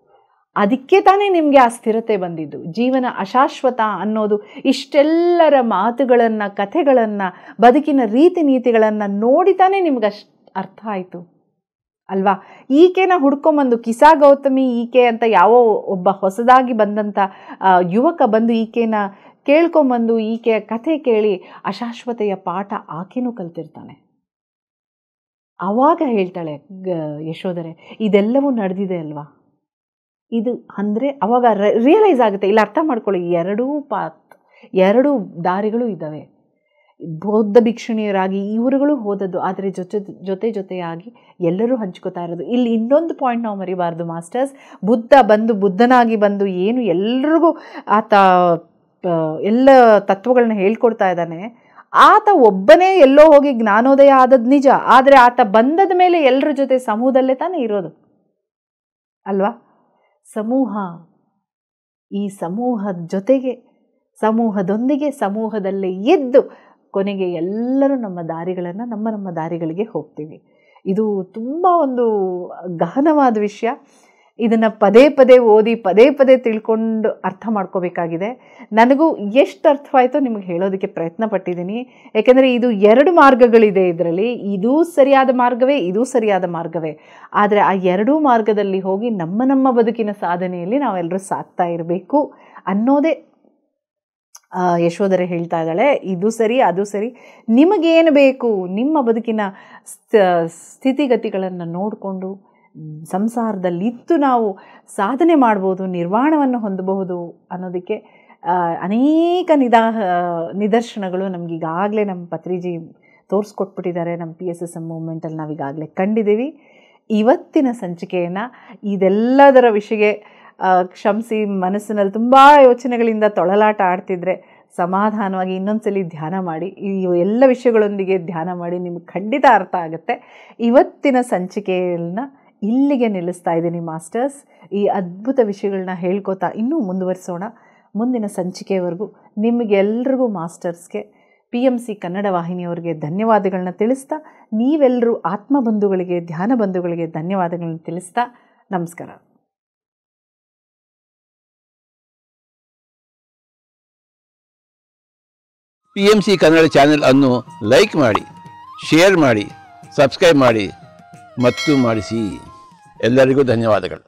ಅದಕ್ಕೆ ತಾನೇ ನಿಮಗೆ ಆ ಸ್ಥಿರತೆ ಬಂದಿದ್ದು ಜೀವನ ಅಶಾಶ್ವತ ಅನ್ನೋದು ಇಷ್ಟೆಲ್ಲರ ಮಾತುಗಳನ್ನು ಕಥೆಗಳನ್ನು ಬದುಕಿನ ರೀತಿ ನೀತಿಗಳನ್ನು ನೋಡಿ ತಾನೇ ನಿಮ್ಗೆ ಅಷ್ಟು ಅರ್ಥ ಆಯಿತು ಅಲ್ವಾ ಈಕೆನ ಹುಡ್ಕೊಂಬಂದು ಕಿಸಾ ಗೌತಮಿ ಈಕೆ ಅಂತ ಯಾವೋ ಒಬ್ಬ ಹೊಸದಾಗಿ ಬಂದಂಥ ಯುವಕ ಬಂದು ಈಕೆನ ಕೇಳ್ಕೊಂಬಂದು ಈಕೆಯ ಕಥೆ ಕೇಳಿ ಅಶಾಶ್ವತೆಯ ಪಾಠ ಆಕೆನೂ ಕಲ್ತಿರ್ತಾನೆ ಆವಾಗ ಹೇಳ್ತಾಳೆ ಯಶೋಧರೆ ಇದೆಲ್ಲವೂ ನಡೆದಿದೆ ಅಲ್ವಾ ಇದು ಅಂದರೆ ಅವಾಗ ರಿಯಲೈಸ್ ಆಗುತ್ತೆ ಇಲ್ಲಿ ಅರ್ಥ ಮಾಡ್ಕೊಳ್ಳಿ ಎರಡೂ ಪಾತ್ ಎರಡೂ ದಾರಿಗಳು ಇದ್ದಾವೆ ಬೌದ್ಧ ಭಿಕ್ಷುಣಿಯರಾಗಿ ಇವರುಗಳು ಹೋದದ್ದು ಆದರೆ ಜೊತೆ ಜೊತೆ ಜೊತೆಯಾಗಿ ಎಲ್ಲರೂ ಹಂಚ್ಕೋತಾ ಇರೋದು ಇಲ್ಲಿ ಇನ್ನೊಂದು ಪಾಯಿಂಟ್ ನಾವು ಮರಿಬಾರ್ದು ಮಾಸ್ಟರ್ಸ್ ಬುದ್ಧ ಬಂದು ಬುದ್ಧನಾಗಿ ಬಂದು ಏನು ಎಲ್ರಿಗೂ ಆತ ಎಲ್ಲ ತತ್ವಗಳನ್ನ ಹೇಳ್ಕೊಡ್ತಾ ಇದ್ದಾನೆ ಆತ ಒಬ್ಬನೇ ಎಲ್ಲೋ ಹೋಗಿ ಜ್ಞಾನೋದಯ ಆದದ್ದು ನಿಜ ಆದರೆ ಆತ ಬಂದದ ಮೇಲೆ ಎಲ್ಲರ ಜೊತೆ ಸಮೂಹದಲ್ಲೇ ತಾನೇ ಇರೋದು ಅಲ್ವಾ ಸಮೂಹ ಈ ಸಮೂಹದ ಜೊತೆಗೆ ಸಮೂಹದೊಂದಿಗೆ ಸಮೂಹದಲ್ಲೇ ಎದ್ದು ಕೊನೆಗೆ ಎಲ್ಲರೂ ನಮ್ಮ ದಾರಿಗಳನ್ನು ನಮ್ಮ ನಮ್ಮ ದಾರಿಗಳಿಗೆ ಹೋಗ್ತೀವಿ ಇದು ತುಂಬ ಒಂದು ಗಹನವಾದ ವಿಷಯ ಇದನ್ನು ಪದೇ ಪದೇ ಓದಿ ಪದೇ ಪದೇ ತಿಳ್ಕೊಂಡು ಅರ್ಥ ಮಾಡ್ಕೋಬೇಕಾಗಿದೆ ನನಗೂ ಎಷ್ಟು ಅರ್ಥವಾಯಿತೋ ನಿಮಗೆ ಹೇಳೋದಕ್ಕೆ ಪ್ರಯತ್ನ ಪಟ್ಟಿದ್ದೀನಿ ಯಾಕೆಂದರೆ ಇದು ಎರಡು ಮಾರ್ಗಗಳಿದೆ ಇದರಲ್ಲಿ ಇದೂ ಸರಿಯಾದ ಮಾರ್ಗವೇ ಇದೂ ಸರಿಯಾದ ಮಾರ್ಗವೇ ಆದರೆ ಆ ಎರಡೂ ಮಾರ್ಗದಲ್ಲಿ ಹೋಗಿ ನಮ್ಮ ನಮ್ಮ ಬದುಕಿನ ಸಾಧನೆಯಲ್ಲಿ ನಾವೆಲ್ಲರೂ ಸಾಕ್ತಾ ಇರಬೇಕು ಅನ್ನೋದೇ ಯಶೋಧರೆ ಹೇಳ್ತಾ ಇದ್ದಾಳೆ ಇದು ಸರಿ ಅದು ಸರಿ ನಿಮಗೇನು ಬೇಕು ನಿಮ್ಮ ಬದುಕಿನ ಸ್ಥಿತಿಗತಿಗಳನ್ನು ನೋಡಿಕೊಂಡು ಸಂಸಾರದಲ್ಲಿದ್ದು ನಾವು ಸಾಧನೆ ಮಾಡ್ಬೋದು ನಿರ್ವಾಣವನ್ನು ಹೊಂದಬಹುದು ಅನ್ನೋದಕ್ಕೆ ಅನೇಕ ನಿದಾ ನಿದರ್ಶನಗಳು ನಮಗೀಗಾಗಲೇ ನಮ್ಮ ಪತ್ರಿಜಿ ತೋರಿಸ್ಕೊಟ್ಬಿಟ್ಟಿದ್ದಾರೆ ನಮ್ಮ ಪಿ ಎಸ್ ಎಸ್ ಎಮ್ ಮೂಮೆಂಟಲ್ಲಿ ನಾವೀಗಾಗಲೇ ಕಂಡಿದ್ದೀವಿ ಇವತ್ತಿನ ಸಂಚಿಕೆಯನ್ನು ಇದೆಲ್ಲದರ ವಿಷಯಗೆ ಕ್ಷಮಿಸಿ ಮನಸ್ಸಿನಲ್ಲಿ ತುಂಬ ಯೋಚನೆಗಳಿಂದ ತೊಳಲಾಟ ಆಡ್ತಿದ್ರೆ ಸಮಾಧಾನವಾಗಿ ಇನ್ನೊಂದ್ಸಲಿ ಧ್ಯಾನ ಮಾಡಿ ಈ ಎಲ್ಲ ವಿಷಯಗಳೊಂದಿಗೆ ಧ್ಯಾನ ಮಾಡಿ ನಿಮಗೆ ಖಂಡಿತ ಅರ್ಥ ಆಗುತ್ತೆ ಇವತ್ತಿನ ಸಂಚಿಕೆಯನ್ನು ಇಲ್ಲಿಗೆ ನಿಲ್ಲಿಸ್ತಾ ಇದ್ದೀನಿ ಮಾಸ್ಟರ್ಸ್ ಈ ಅದ್ಭುತ ವಿಷಯಗಳನ್ನ ಹೇಳ್ಕೊತಾ ಇನ್ನೂ ಮುಂದುವರಿಸೋಣ ಮುಂದಿನ ಸಂಚಿಕೆವರೆಗೂ ನಿಮಗೆಲ್ರಿಗೂ ಮಾಸ್ಟರ್ಸ್ಗೆ ಪಿ ಎಮ್ ಸಿ ಕನ್ನಡ ವಾಹಿನಿಯವರಿಗೆ ಧನ್ಯವಾದಗಳನ್ನ ತಿಳಿಸ್ತಾ ನೀವೆಲ್ಲರೂ ಆತ್ಮ ಬಂಧುಗಳಿಗೆ ಧ್ಯಾನ ಬಂಧುಗಳಿಗೆ ಧನ್ಯವಾದಗಳನ್ನ ತಿಳಿಸ್ತಾ ನಮಸ್ಕಾರ P M C Kannada channel ಅನ್ನು ಲೈಕ್ ಮಾಡಿ ಶೇರ್ ಮಾಡಿ ಸಬ್ಸ್ಕ್ರೈಬ್ ಮಾಡಿ ಮತ್ತು ಮಾಡಿಸಿ ಎಲ್ಲರಿಗೂ ಧನ್ಯವಾದಗಳು